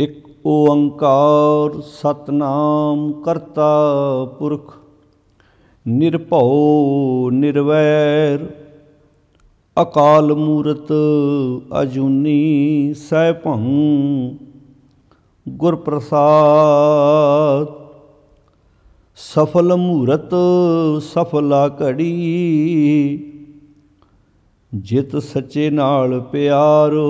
ਇਕ ਓੰਕਾਰ ਸਤਨਾਮ ਕਰਤਾ ਪੁਰਖ ਨਿਰਭਉ ਨਿਰਵੈਰ ਅਕਾਲ ਮੂਰਤ ਅਜੂਨੀ ਸੈਭੰ ਗੁਰ ਪ੍ਰਸਾਦ ਸਫਲ ਮੂਰਤ ਸਫਲਾ ਘੜੀ ਜਿਤ ਸੱਚੇ ਨਾਲ ਪਿਆਰੋ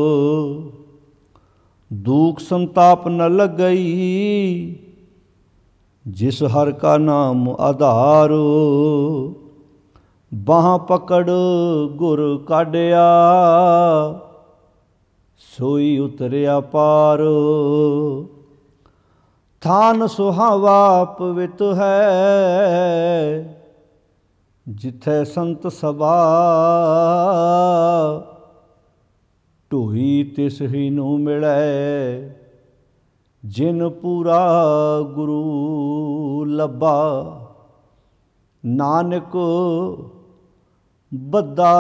ਦੂਖ ਸੰਤਾਪ ਨ ਲਗਈ ਜਿਸ ਹਰ ਕਾ ਨਾਮ ਆਧਾਰ ਬਾਹ ਪਕੜ ਗੁਰ ਕਾਢਿਆ ਸੋਈ ਉਤਰਿਆ ਪਾਰ ਥਾਨ ਸੁਹਾਵਾ ਪਵਿੱਤ ਹੈ ਜਿਥੈ ਸੰਤ ਸਭਾ ਢੋਈ ਤਿਸ ਹੀ ਨੂੰ ਮਿਲੈ ਜਿਨ ਪੂਰਾ ਗੁਰੂ ਲੱਭਾ ਨਾਨਕ ਬੱਦਾ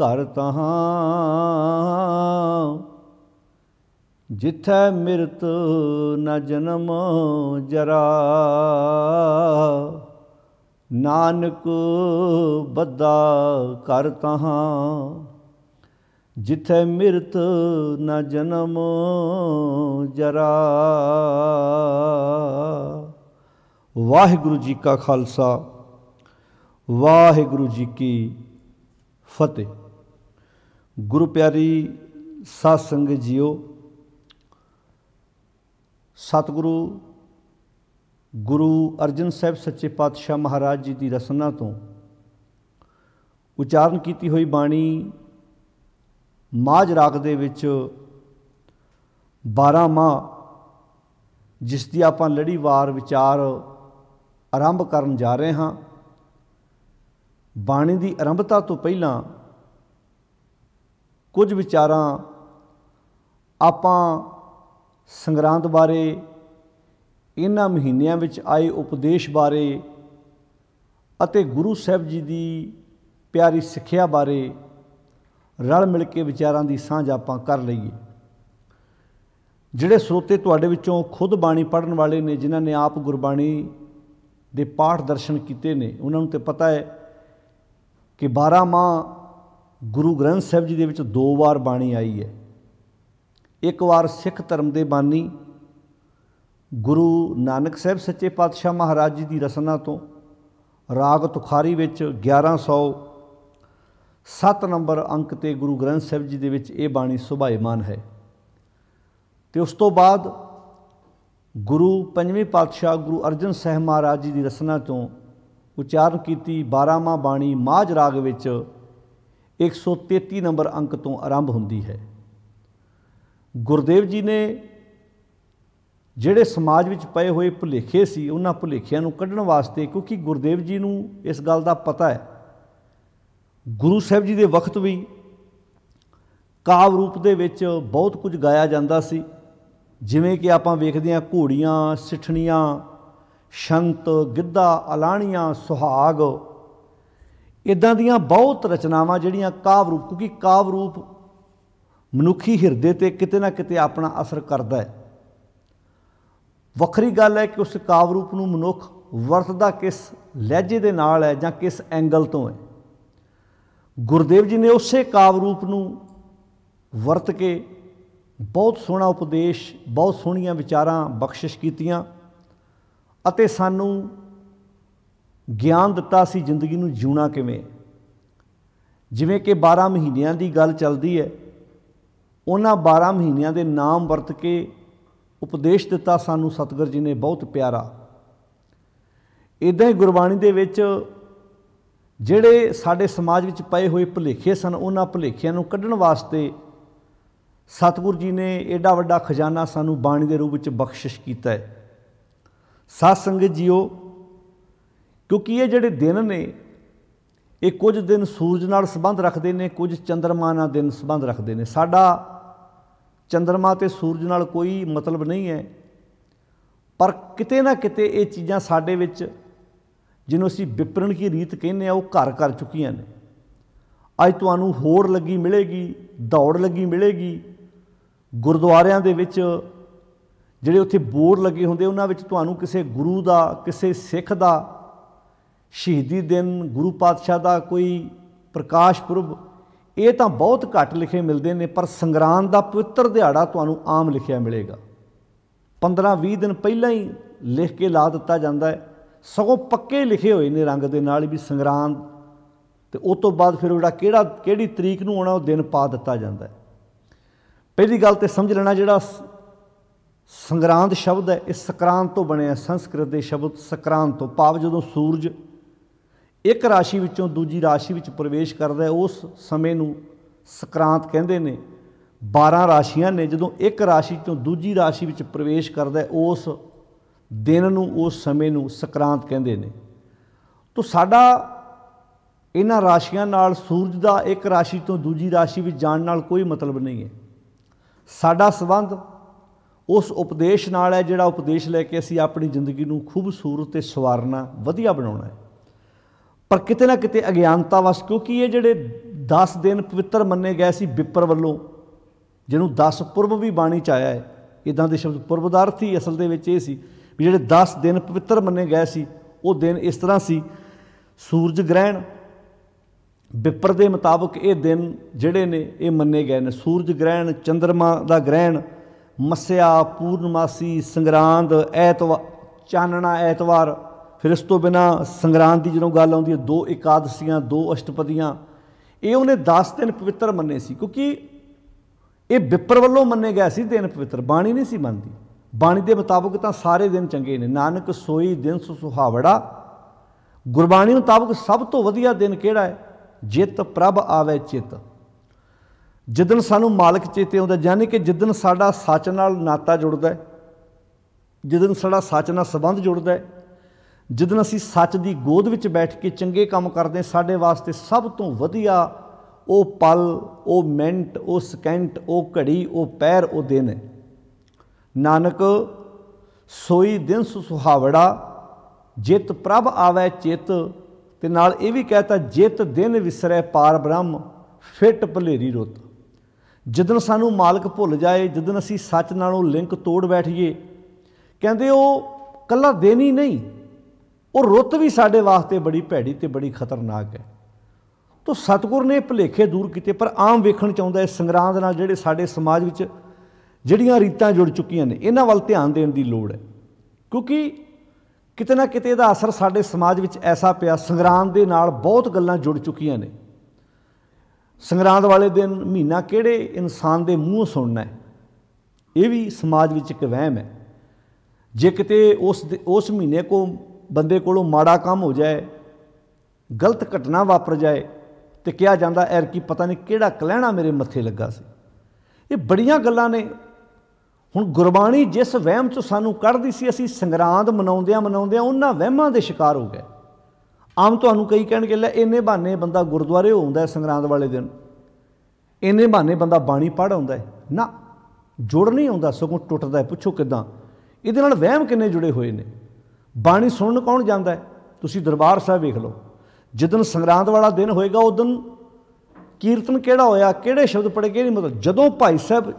ਘਰ ਤਹਾਂ ਜਿਥੈ ਮਿਰਤ ਨ ਜਨਮ ਜਰਾ ਨਾਨਕ ਬੱਦਾ ਕਰ ਤਹਾਂ ਜਿਥੈ ਮਿਰਤ ਨ ਜਨਮ ਜਰਾ ਵਾਹਿਗੁਰੂ ਜੀ ਕਾ ਖਾਲਸਾ ਵਾਹਿਗੁਰੂ ਜੀ ਕੀ ਫਤਿਹ ਗੁਰੂ ਪਿਆਰੀ ਸਾਧ ਸੰਗਤ ਜੀਓ ਸਤਿਗੁਰੂ ਗੁਰੂ ਅਰਜਨ ਸਾਹਿਬ ਸੱਚੇ ਪਾਤਸ਼ਾਹ ਮਹਾਰਾਜ ਜੀ ਦੀ ਰਸਨਾ ਤੋਂ ਉਚਾਰਨ ਕੀਤੀ ਹੋਈ ਬਾਣੀ ਮਾਝ ਰਾਗ ਦੇ ਵਿੱਚ 12 ਮਾ ਜਿਸ ਦੀ ਆਪਾਂ ਲੜੀਵਾਰ ਵਿਚਾਰ ਆਰੰਭ ਕਰਨ ਜਾ ਰਹੇ ਹਾਂ ਬਾਣੀ ਦੀ ਆਰੰਭਤਾ ਤੋਂ ਪਹਿਲਾਂ ਕੁਝ ਵਿਚਾਰਾਂ ਆਪਾਂ ਸੰਗਰਾਂਦ ਬਾਰੇ ਇਹਨਾਂ ਮਹੀਨਿਆਂ ਵਿੱਚ ਆਏ ਉਪਦੇਸ਼ ਬਾਰੇ ਅਤੇ ਗੁਰੂ ਸਾਹਿਬ ਜੀ ਦੀ ਪਿਆਰੀ ਸਿੱਖਿਆ ਬਾਰੇ ਰਲ ਮਿਲ ਕੇ ਵਿਚਾਰਾਂ ਦੀ ਸਾਂਝ ਆਪਾਂ ਕਰ ਲਈਏ ਜਿਹੜੇ ਸਰੋਤੇ ਤੁਹਾਡੇ ਵਿੱਚੋਂ ਖੁਦ ਬਾਣੀ ਪੜਨ ਵਾਲੇ ਨੇ ਜਿਨ੍ਹਾਂ ਨੇ ਆਪ ਗੁਰਬਾਣੀ ਦੇ ਪਾਠ ਦਰਸ਼ਨ ਕੀਤੇ ਨੇ ਉਹਨਾਂ ਨੂੰ ਤੇ ਪਤਾ ਹੈ ਕਿ 12 ਮਾਹ ਗੁਰੂ ਗ੍ਰੰਥ ਸਾਹਿਬ ਜੀ ਦੇ ਵਿੱਚ ਦੋ ਵਾਰ ਬਾਣੀ ਆਈ ਹੈ ਇੱਕ ਵਾਰ ਸਿੱਖ ਧਰਮ ਦੇ ਬਾਨੀ ਗੁਰੂ ਨਾਨਕ ਸਾਹਿਬ ਸੱਚੇ ਪਾਤਸ਼ਾਹ ਮਹਾਰਾਜ ਜੀ ਦੀ ਰਸਨਾ ਤੋਂ ਰਾਗ ਤੁਖਾਰੀ ਵਿੱਚ 1100 7 ਨੰਬਰ ਅੰਕ ਤੇ ਗੁਰੂ ਗ੍ਰੰਥ ਸਾਹਿਬ ਜੀ ਦੇ ਵਿੱਚ ਇਹ ਬਾਣੀ ਸੁਭਾਇਮਾਨ ਹੈ ਤੇ ਉਸ ਤੋਂ ਬਾਅਦ ਗੁਰੂ ਪੰਜਵੇਂ ਪਾਤਸ਼ਾਹ ਗੁਰੂ ਅਰਜਨ ਸਾਹਿਬ ਮਹਾਰਾਜ ਜੀ ਦੀ ਰਚਨਾ ਤੋਂ ਉਚਾਰਨ ਕੀਤੀ 12ਵਾਂ ਬਾਣੀ ਮਾਝ ਰਾਗ ਵਿੱਚ 133 ਨੰਬਰ ਅੰਕ ਤੋਂ ਆਰੰਭ ਹੁੰਦੀ ਹੈ ਗੁਰਦੇਵ ਜੀ ਨੇ ਜਿਹੜੇ ਸਮਾਜ ਵਿੱਚ ਪਏ ਹੋਏ ਭੁਲੇਖੇ ਸੀ ਉਹਨਾਂ ਭੁਲੇਖਿਆਂ ਨੂੰ ਕੱਢਣ ਵਾਸਤੇ ਕਿਉਂਕਿ ਗੁਰਦੇਵ ਜੀ ਨੂੰ ਇਸ ਗੱਲ ਦਾ ਪਤਾ ਹੈ ਗੁਰੂ ਸਾਹਿਬ ਜੀ ਦੇ ਵਕਤ ਵੀ ਕਾਵ ਰੂਪ ਦੇ ਵਿੱਚ ਬਹੁਤ ਕੁਝ ਗਾਇਆ ਜਾਂਦਾ ਸੀ ਜਿਵੇਂ ਕਿ ਆਪਾਂ ਵੇਖਦੇ ਹਾਂ ਘੋੜੀਆਂ ਸਿੱਠਣੀਆਂ ਸ਼ੰਤ ਗਿੱਧਾ ਅਲਾਣੀਆਂ ਸੁਹਾਗ ਇਦਾਂ ਦੀਆਂ ਬਹੁਤ ਰਚਨਾਵਾਂ ਜਿਹੜੀਆਂ ਕਾਵ ਰੂਪ ਕਿਉਂਕਿ ਕਾਵ ਰੂਪ ਮਨੁੱਖੀ ਹਿਰਦੇ ਤੇ ਕਿਤੇ ਨਾ ਕਿਤੇ ਆਪਣਾ ਅਸਰ ਕਰਦਾ ਹੈ ਵੱਖਰੀ ਗੱਲ ਹੈ ਕਿ ਉਸ ਕਾਵ ਰੂਪ ਨੂੰ ਮਨੁੱਖ ਵਰਤਦਾ ਕਿਸ ਲਹਿਜੇ ਦੇ ਨਾਲ ਹੈ ਜਾਂ ਕਿਸ ਐਂਗਲ ਤੋਂ ਹੈ ਗੁਰਦੇਵ ਜੀ ਨੇ ਉਸੇ ਕਾਵ ਰੂਪ ਨੂੰ ਵਰਤ ਕੇ ਬਹੁਤ ਸੋਹਣਾ ਉਪਦੇਸ਼ ਬਹੁਤ ਸੋਹਣੀਆਂ ਵਿਚਾਰਾਂ ਬਖਸ਼ਿਸ਼ ਕੀਤੀਆਂ ਅਤੇ ਸਾਨੂੰ ਗਿਆਨ ਦਿੱਤਾ ਸੀ ਜ਼ਿੰਦਗੀ ਨੂੰ ਜਿਉਣਾ ਕਿਵੇਂ ਜਿਵੇਂ ਕਿ 12 ਮਹੀਨਿਆਂ ਦੀ ਗੱਲ ਚੱਲਦੀ ਹੈ ਉਹਨਾਂ 12 ਮਹੀਨਿਆਂ ਦੇ ਨਾਮ ਵਰਤ ਕੇ ਉਪਦੇਸ਼ ਦਿੱਤਾ ਸਾਨੂੰ ਸਤਿਗੁਰ ਜੀ ਨੇ ਬਹੁਤ ਪਿਆਰਾ ਇਦਾਂ ਹੀ ਗੁਰਬਾਣੀ ਦੇ ਵਿੱਚ ਜਿਹੜੇ ਸਾਡੇ ਸਮਾਜ ਵਿੱਚ ਪਏ ਹੋਏ ਭੁਲੇਖੇ ਸਨ ਉਹਨਾਂ ਭੁਲੇਖਿਆਂ ਨੂੰ ਕੱਢਣ ਵਾਸਤੇ ਸਤਿਗੁਰੂ ਜੀ ਨੇ ਐਡਾ ਵੱਡਾ ਖਜ਼ਾਨਾ ਸਾਨੂੰ ਬਾਣੀ ਦੇ ਰੂਪ ਵਿੱਚ ਬਖਸ਼ਿਸ਼ ਕੀਤਾ ਹੈ ਸਾਧ ਸੰਗਤ ਜੀਓ ਕਿਉਂਕਿ ਇਹ ਜਿਹੜੇ ਦਿਨ ਨੇ ਇਹ ਕੁਝ ਦਿਨ ਸੂਰਜ ਨਾਲ ਸੰਬੰਧ ਰੱਖਦੇ ਨੇ ਕੁਝ ਚੰਦਰਮਾ ਨਾਲ ਦਿਨ ਸੰਬੰਧ ਰੱਖਦੇ ਨੇ ਸਾਡਾ ਚੰਦਰਮਾ ਤੇ ਸੂਰਜ ਨਾਲ ਕੋਈ ਮਤਲਬ ਨਹੀਂ ਹੈ ਪਰ ਕਿਤੇ ਨਾ ਕਿਤੇ ਇਹ ਚੀਜ਼ਾਂ ਸਾਡੇ ਵਿੱਚ ਜਿਹਨੂੰ ਅਸੀਂ ਵਿਪਰਣ ਕੀ ਰੀਤ ਕਹਿੰਦੇ ਆ ਉਹ ਘਰ ਕਰ ਚੁੱਕੀਆਂ ਨੇ ਅੱਜ ਤੁਹਾਨੂੰ ਹੋੜ ਲੱਗੀ ਮਿਲੇਗੀ ਦੌੜ ਲੱਗੀ ਮਿਲੇਗੀ ਗੁਰਦੁਆਰਿਆਂ ਦੇ ਵਿੱਚ ਜਿਹੜੇ ਉੱਥੇ ਬੋਰਡ ਲੱਗੇ ਹੁੰਦੇ ਉਹਨਾਂ ਵਿੱਚ ਤੁਹਾਨੂੰ ਕਿਸੇ ਗੁਰੂ ਦਾ ਕਿਸੇ ਸਿੱਖ ਦਾ ਸ਼ਹੀਦੀ ਦਿਨ ਗੁਰੂ ਪਾਤਸ਼ਾਹ ਦਾ ਕੋਈ ਪ੍ਰਕਾਸ਼ ਪੁਰਬ ਇਹ ਤਾਂ ਬਹੁਤ ਘੱਟ ਲਿਖੇ ਮਿਲਦੇ ਨੇ ਪਰ ਸੰਗਰਾਂਦ ਦਾ ਪਵਿੱਤਰ ਦਿਹਾੜਾ ਤੁਹਾਨੂੰ ਆਮ ਲਿਖਿਆ ਮਿਲੇਗਾ 15-20 ਦਿਨ ਪਹਿਲਾਂ ਹੀ ਲਿਖ ਕੇ ਲਾ ਦਿੱਤਾ ਜਾਂਦਾ ਹੈ ਸਗੋਂ ਪੱਕੇ ਲਿਖੇ ਹੋਏ ਨੇ ਰੰਗ ਦੇ ਨਾਲ ਵੀ ਸੰਗਰਾਮ ਤੇ ਉਸ ਤੋਂ ਬਾਅਦ ਫਿਰ ਜਿਹੜਾ ਕਿਹੜਾ ਕਿਹੜੀ ਤਰੀਕ ਨੂੰ ਆਉਣਾ ਉਹ ਦਿਨ ਪਾ ਦਿੱਤਾ ਜਾਂਦਾ ਹੈ ਪਹਿਲੀ ਗੱਲ ਤੇ ਸਮਝ ਲੈਣਾ ਜਿਹੜਾ ਸੰਗਰਾਂਦ ਸ਼ਬਦ ਹੈ ਇਹ ਸਕਰਾਂਤ ਤੋਂ ਬਣਿਆ ਸੰਸਕ੍ਰਿਤ ਦੇ ਸ਼ਬਦ ਸਕਰਾਂਤ ਤੋਂ ਪਾਵ ਜਦੋਂ ਸੂਰਜ ਇੱਕ ਰਾਸ਼ੀ ਵਿੱਚੋਂ ਦੂਜੀ ਰਾਸ਼ੀ ਵਿੱਚ ਪ੍ਰਵੇਸ਼ ਕਰਦਾ ਹੈ ਉਸ ਸਮੇਂ ਨੂੰ ਸਕਰਾਂਤ ਕਹਿੰਦੇ ਨੇ 12 ਰਾਸ਼ੀਆਂ ਨੇ ਜਦੋਂ ਇੱਕ ਰਾਸ਼ੀ ਤੋਂ ਦੂਜੀ ਰਾਸ਼ੀ ਵਿੱਚ ਪ੍ਰਵੇਸ਼ ਕਰਦਾ ਹੈ ਉਸ ਦਿਨ ਨੂੰ ਉਸ ਸਮੇਂ ਨੂੰ ਸਕਰਾਂਤ ਕਹਿੰਦੇ ਨੇ ਤੋਂ ਸਾਡਾ ਇਹਨਾਂ ਰਾਸ਼ੀਆਂ ਨਾਲ ਸੂਰਜ ਦਾ ਇੱਕ ਰਾਸ਼ੀ ਤੋਂ ਦੂਜੀ ਰਾਸ਼ੀ ਵਿੱਚ ਜਾਣ ਨਾਲ ਕੋਈ ਮਤਲਬ ਨਹੀਂ ਹੈ ਸਾਡਾ ਸਬੰਧ ਉਸ ਉਪਦੇਸ਼ ਨਾਲ ਹੈ ਜਿਹੜਾ ਉਪਦੇਸ਼ ਲੈ ਕੇ ਅਸੀਂ ਆਪਣੀ ਜ਼ਿੰਦਗੀ ਨੂੰ ਖੂਬਸੂਰਤ ਤੇ ਸਵਾਰਨਾ ਵਧੀਆ ਬਣਾਉਣਾ ਹੈ ਪਰ ਕਿਤੇ ਨਾ ਕਿਤੇ ਅਗਿਆਨਤਾ ਵਸ ਕਿਉਂਕਿ ਇਹ ਜਿਹੜੇ 10 ਦਿਨ ਪਵਿੱਤਰ ਮੰਨੇ ਗਏ ਸੀ ਵਿਪਰ ਵੱਲੋਂ ਜਿਹਨੂੰ 10 ਪੁਰਬ ਵੀ ਬਾਣੀ ਚ ਆਇਆ ਹੈ ਇਦਾਂ ਦੇ ਸ਼ਬਦ ਪੁਰਬਦਾਰਥੀ ਹੀ ਅਸਲ ਦੇ ਵਿੱਚ ਇਹ ਸੀ ਵੀ ਜਿਹੜੇ 10 ਦਿਨ ਪਵਿੱਤਰ ਮੰਨੇ ਗਏ ਸੀ ਉਹ ਦਿਨ ਇਸ ਤਰ੍ਹਾਂ ਸੀ ਸੂਰਜ ਗ੍ਰਹਿਣ ਵਿਪਰ ਦੇ ਮੁਤਾਬਕ ਇਹ ਦਿਨ ਜਿਹੜੇ ਨੇ ਇਹ ਮੰਨੇ ਗਏ ਨੇ ਸੂਰਜ ਗ੍ਰਹਿਣ ਚੰ드ਰਮਾ ਦਾ ਗ੍ਰਹਿਣ ਮੱਸਿਆ ਪੂਰਨਮਾਸੀ ਸੰਗਰਾਂਦ ਐਤਵਾਰ ਚਾਨਣਾ ਐਤਵਾਰ ਫਿਰ ਇਸ ਤੋਂ ਬਿਨਾ ਸੰਗਰਾਂਦ ਦੀ ਜਦੋਂ ਗੱਲ ਆਉਂਦੀ ਹੈ ਦੋ ਇਕਾਦਸ਼ੀਆਂ ਦੋ ਅਸ਼ਟਪਦੀਆਂ ਇਹ ਉਹਨੇ 10 ਦਿਨ ਪਵਿੱਤਰ ਮੰਨੇ ਸੀ ਕਿਉਂਕਿ ਇਹ ਵਿਪਰ ਵੱਲੋਂ ਮੰਨੇ ਗਏ ਸੀ ਦਿਨ ਪਵਿੱਤਰ ਬਾਣੀ ਨਹੀਂ ਸੀ ਮੰਨਦੀ ਬਾਣੀ ਦੇ ਮੁਤਾਬਕ ਤਾਂ ਸਾਰੇ ਦਿਨ ਚੰਗੇ ਨੇ ਨਾਨਕ ਸੋਈ ਦਿਨ ਸੁਹਾਵੜਾ ਗੁਰਬਾਣੀ ਮੁਤਾਬਕ ਸਭ ਤੋਂ ਵਧੀਆ ਦਿਨ ਕਿਹੜਾ ਹੈ ਜਿਤ ਪ੍ਰਭ ਆਵੇ ਚਿਤ ਜਿੱਦਨ ਸਾਨੂੰ ਮਾਲਕ ਚੇਤੇ ਆਉਂਦਾ ਯਾਨੀ ਕਿ ਜਿੱਦਨ ਸਾਡਾ ਸੱਚ ਨਾਲ ਨਾਤਾ ਜੁੜਦਾ ਹੈ ਜਿੱਦਨ ਸਾਡਾ ਸੱਚ ਨਾਲ ਸੰਬੰਧ ਜੁੜਦਾ ਹੈ ਜਿੱਦਨ ਅਸੀਂ ਸੱਚ ਦੀ ਗੋਦ ਵਿੱਚ ਬੈਠ ਕੇ ਚੰਗੇ ਕੰਮ ਕਰਦੇ ਸਾਡੇ ਵਾਸਤੇ ਸਭ ਤੋਂ ਵਧੀਆ ਉਹ ਪਲ ਉਹ ਮਿੰਟ ਉਹ ਸਕਿੰਟ ਉਹ ਘੜੀ ਉਹ ਪੈਰ ਉਹ ਦਿਨ ਹੈ ਨਾਨਕ ਸੋਈ ਦਿਨ ਸੁਹਾਵੜਾ ਜਿਤ ਪ੍ਰਭ ਆਵੇ ਚਿਤ ਤੇ ਨਾਲ ਇਹ ਵੀ ਕਹਤਾ ਜਿਤ ਦਿਨ ਵਿਸਰੈ ਪਾਰ ਬ੍ਰਹਮ ਫਿਟ ਭਲੇਰੀ ਰੁੱਤ ਜਦੋਂ ਸਾਨੂੰ ਮਾਲਕ ਭੁੱਲ ਜਾਏ ਜਦੋਂ ਅਸੀਂ ਸੱਚ ਨਾਲੋਂ ਲਿੰਕ ਤੋੜ ਬੈਠੀਏ ਕਹਿੰਦੇ ਉਹ ਕੱਲਾ ਦਿਨ ਹੀ ਨਹੀਂ ਉਹ ਰੁੱਤ ਵੀ ਸਾਡੇ ਵਾਸਤੇ ਬੜੀ ਭੈੜੀ ਤੇ ਬੜੀ ਖਤਰਨਾਕ ਹੈ ਤੋਂ ਸਤਗੁਰ ਨੇ ਭਲੇਖੇ ਦੂਰ ਕੀਤੇ ਪਰ ਆਮ ਵੇਖਣ ਚਾਹੁੰਦਾ ਇਸ ਸੰਗਰਾਮ ਨਾਲ ਜਿਹੜੇ ਸਾਡੇ ਸਮਾਜ ਵਿੱਚ ਜਿਹੜੀਆਂ ਰੀਤਾਂ ਜੁੜ ਚੁੱਕੀਆਂ ਨੇ ਇਹਨਾਂ ਵੱਲ ਧਿਆਨ ਦੇਣ ਦੀ ਲੋੜ ਹੈ ਕਿਉਂਕਿ ਕਿਤੇ ਨਾ ਕਿਤੇ ਇਹਦਾ ਅਸਰ ਸਾਡੇ ਸਮਾਜ ਵਿੱਚ ਐਸਾ ਪਿਆ ਸੰਗਰਾਂਦ ਦੇ ਨਾਲ ਬਹੁਤ ਗੱਲਾਂ ਜੁੜ ਚੁੱਕੀਆਂ ਨੇ ਸੰਗਰਾਂਦ ਵਾਲੇ ਦਿਨ ਮਹੀਨਾ ਕਿਹੜੇ ਇਨਸਾਨ ਦੇ ਮੂੰਹ ਸੁਣਨਾ ਹੈ ਇਹ ਵੀ ਸਮਾਜ ਵਿੱਚ ਇੱਕ ਵਹਿਮ ਹੈ ਜੇ ਕਿਤੇ ਉਸ ਉਸ ਮਹੀਨੇ ਕੋ ਬੰਦੇ ਕੋਲੋਂ ਮਾੜਾ ਕੰਮ ਹੋ ਜਾਏ ਗਲਤ ਘਟਨਾ ਵਾਪਰ ਜਾਏ ਤੇ ਕਿਹਾ ਜਾਂਦਾ ਐਰ ਕੀ ਪਤਾ ਨਹੀਂ ਕਿਹੜਾ ਕਲਹਿਣਾ ਮੇਰੇ ਮੱਥੇ ਲੱਗਾ ਸੀ ਇਹ ਬੜੀਆਂ ਗੱਲਾਂ ਨੇ ਹੁਣ ਗੁਰਬਾਣੀ ਜਿਸ ਵਹਿਮ ਤੋਂ ਸਾਨੂੰ ਕੱਢਦੀ ਸੀ ਅਸੀਂ ਸੰਗਰਾਂਦ ਮਨਾਉਂਦਿਆਂ ਮਨਾਉਂਦਿਆਂ ਉਹਨਾਂ ਵਹਿਮਾਂ ਦੇ ਸ਼ਿਕਾਰ ਹੋ ਗਏ ਆਮ ਤੁਹਾਨੂੰ ਕਈ ਕਹਿਣਗੇ ਲੈ ਇੰਨੇ ਬਹਾਨੇ ਬੰਦਾ ਗੁਰਦੁਆਰੇ ਹੁੰਦਾ ਹੈ ਸੰਗਰਾਂਦ ਵਾਲੇ ਦਿਨ ਇੰਨੇ ਬਹਾਨੇ ਬੰਦਾ ਬਾਣੀ ਪੜ੍ਹ ਆਉਂਦਾ ਹੈ ਨਾ ਜੁੜ ਨਹੀਂ ਆਉਂਦਾ ਸਗੋਂ ਟੁੱਟਦਾ ਹੈ ਪੁੱਛੋ ਕਿਦਾਂ ਇਹਦੇ ਨਾਲ ਵਹਿਮ ਕਿੰਨੇ ਜੁੜੇ ਹੋਏ ਨੇ ਬਾਣੀ ਸੁਣਨ ਕੌਣ ਜਾਂਦਾ ਹੈ ਤੁਸੀਂ ਦਰਬਾਰ ਸਾਹਿਬ ਵੇਖ ਲਓ ਜਦੋਂ ਸੰਗਰਾਂਦ ਵਾਲਾ ਦਿਨ ਹੋਏਗਾ ਉਦੋਂ ਕੀਰਤਨ ਕਿਹੜਾ ਹੋਇਆ ਕਿਹੜੇ ਸ਼ਬਦ ਪੜੇ ਕਿਹੜੀ ਮਤਲਬ ਜਦੋਂ ਭਾਈ ਸਾਹਿਬ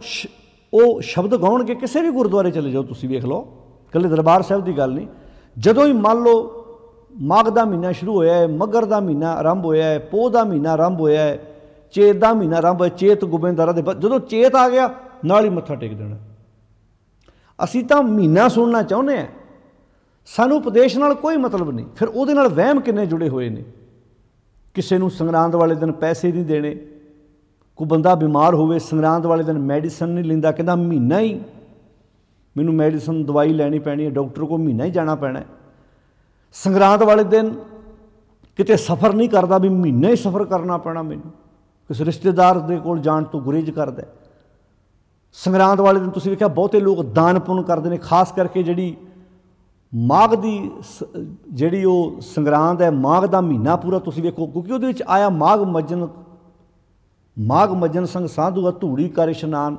ਉਹ ਸ਼ਬਦ ਗਾਉਣਗੇ ਕਿਸੇ ਵੀ ਗੁਰਦੁਆਰੇ ਚਲੇ ਜਾਓ ਤੁਸੀਂ ਵੇਖ ਲਓ ਕੱਲੇ ਦਰਬਾਰ ਸਾਹਿਬ ਦੀ ਗੱਲ ਨਹੀਂ ਜਦੋਂ ਹੀ ਮੰਨ ਲਓ ਮਾਘ ਦਾ ਮਹੀਨਾ ਸ਼ੁਰੂ ਹੋਇਆ ਹੈ ਮਗਰ ਦਾ ਮਹੀਨਾ ਆਰੰਭ ਹੋਇਆ ਹੈ ਪੋਹ ਦਾ ਮਹੀਨਾ ਆਰੰਭ ਹੋਇਆ ਹੈ ਚੇਤ ਦਾ ਮਹੀਨਾ ਆਰੰਭ ਹੋਇਆ ਚੇਤ ਗੋਬਿੰਦਾਰਾ ਦੇ ਜਦੋਂ ਚੇਤ ਆ ਗਿਆ ਨਾਲ ਹੀ ਮੱਥਾ ਟੇਕ ਦੇਣਾ ਅਸੀਂ ਤਾਂ ਮਹੀਨਾ ਸੁਣਨਾ ਚਾਹੁੰਦੇ ਆ ਸਾਨੂੰ ਉਪਦੇਸ਼ ਨਾਲ ਕੋਈ ਮਤਲਬ ਨਹੀਂ ਫਿਰ ਉਹਦੇ ਨਾਲ ਵਹਿਮ ਕਿੰਨੇ ਜੁੜੇ ਹੋਏ ਨੇ ਕਿਸੇ ਨੂੰ ਸੰਗਰਾਂਦ ਵਾਲੇ ਦਿਨ ਪੈਸੇ ਨਹੀਂ ਦੇਣੇ ਕੋ ਬੰਦਾ ਬਿਮਾਰ ਹੋਵੇ ਸੰਗਰਾਂਦ ਵਾਲੇ ਦਿਨ ਮੈਡੀਸਨ ਨਹੀਂ ਲਿੰਦਾ ਕਹਿੰਦਾ ਮਹੀਨਾ ਹੀ ਮੈਨੂੰ ਮੈਡੀਸਨ ਦਵਾਈ ਲੈਣੀ ਪੈਣੀ ਹੈ ਡਾਕਟਰ ਕੋ ਮਹੀਨਾ ਹੀ ਜਾਣਾ ਪੈਣਾ ਸੰਗਰਾਂਦ ਵਾਲੇ ਦਿਨ ਕਿਤੇ ਸਫ਼ਰ ਨਹੀਂ ਕਰਦਾ ਵੀ ਮਹੀਨਾ ਹੀ ਸਫ਼ਰ ਕਰਨਾ ਪੈਣਾ ਮੈਨੂੰ ਕਿਸ ਰਿਸ਼ਤੇਦਾਰ ਦੇ ਕੋਲ ਜਾਣ ਤੋਂ ਗੁਰੇਜ ਕਰਦਾ ਸੰਗਰਾਂਦ ਵਾਲੇ ਦਿਨ ਤੁਸੀਂ ਵੇਖਿਆ ਬਹੁਤੇ ਲੋਕ ਦਾਨ ਪੁੰਨ ਕਰਦੇ ਨੇ ਖਾਸ ਕਰਕੇ ਜਿਹੜੀ ਮਾਗ ਦੀ ਜਿਹੜੀ ਉਹ ਸੰਗਰਾਂਦ ਹੈ ਮਾਗ ਦਾ ਮਹੀਨਾ ਪੂਰਾ ਤੁਸੀਂ ਵੇਖੋ ਕਿਉਂਕਿ ਉਹਦੇ ਵਿੱਚ ਆਇਆ ਮਾਗ ਮੱਜਨ ਮਾਗ ਮਜਨ ਸੰਗ ਸਾਧੂ ਅਧੂੜੀ ਕਰ ਇਸ਼ਨਾਨ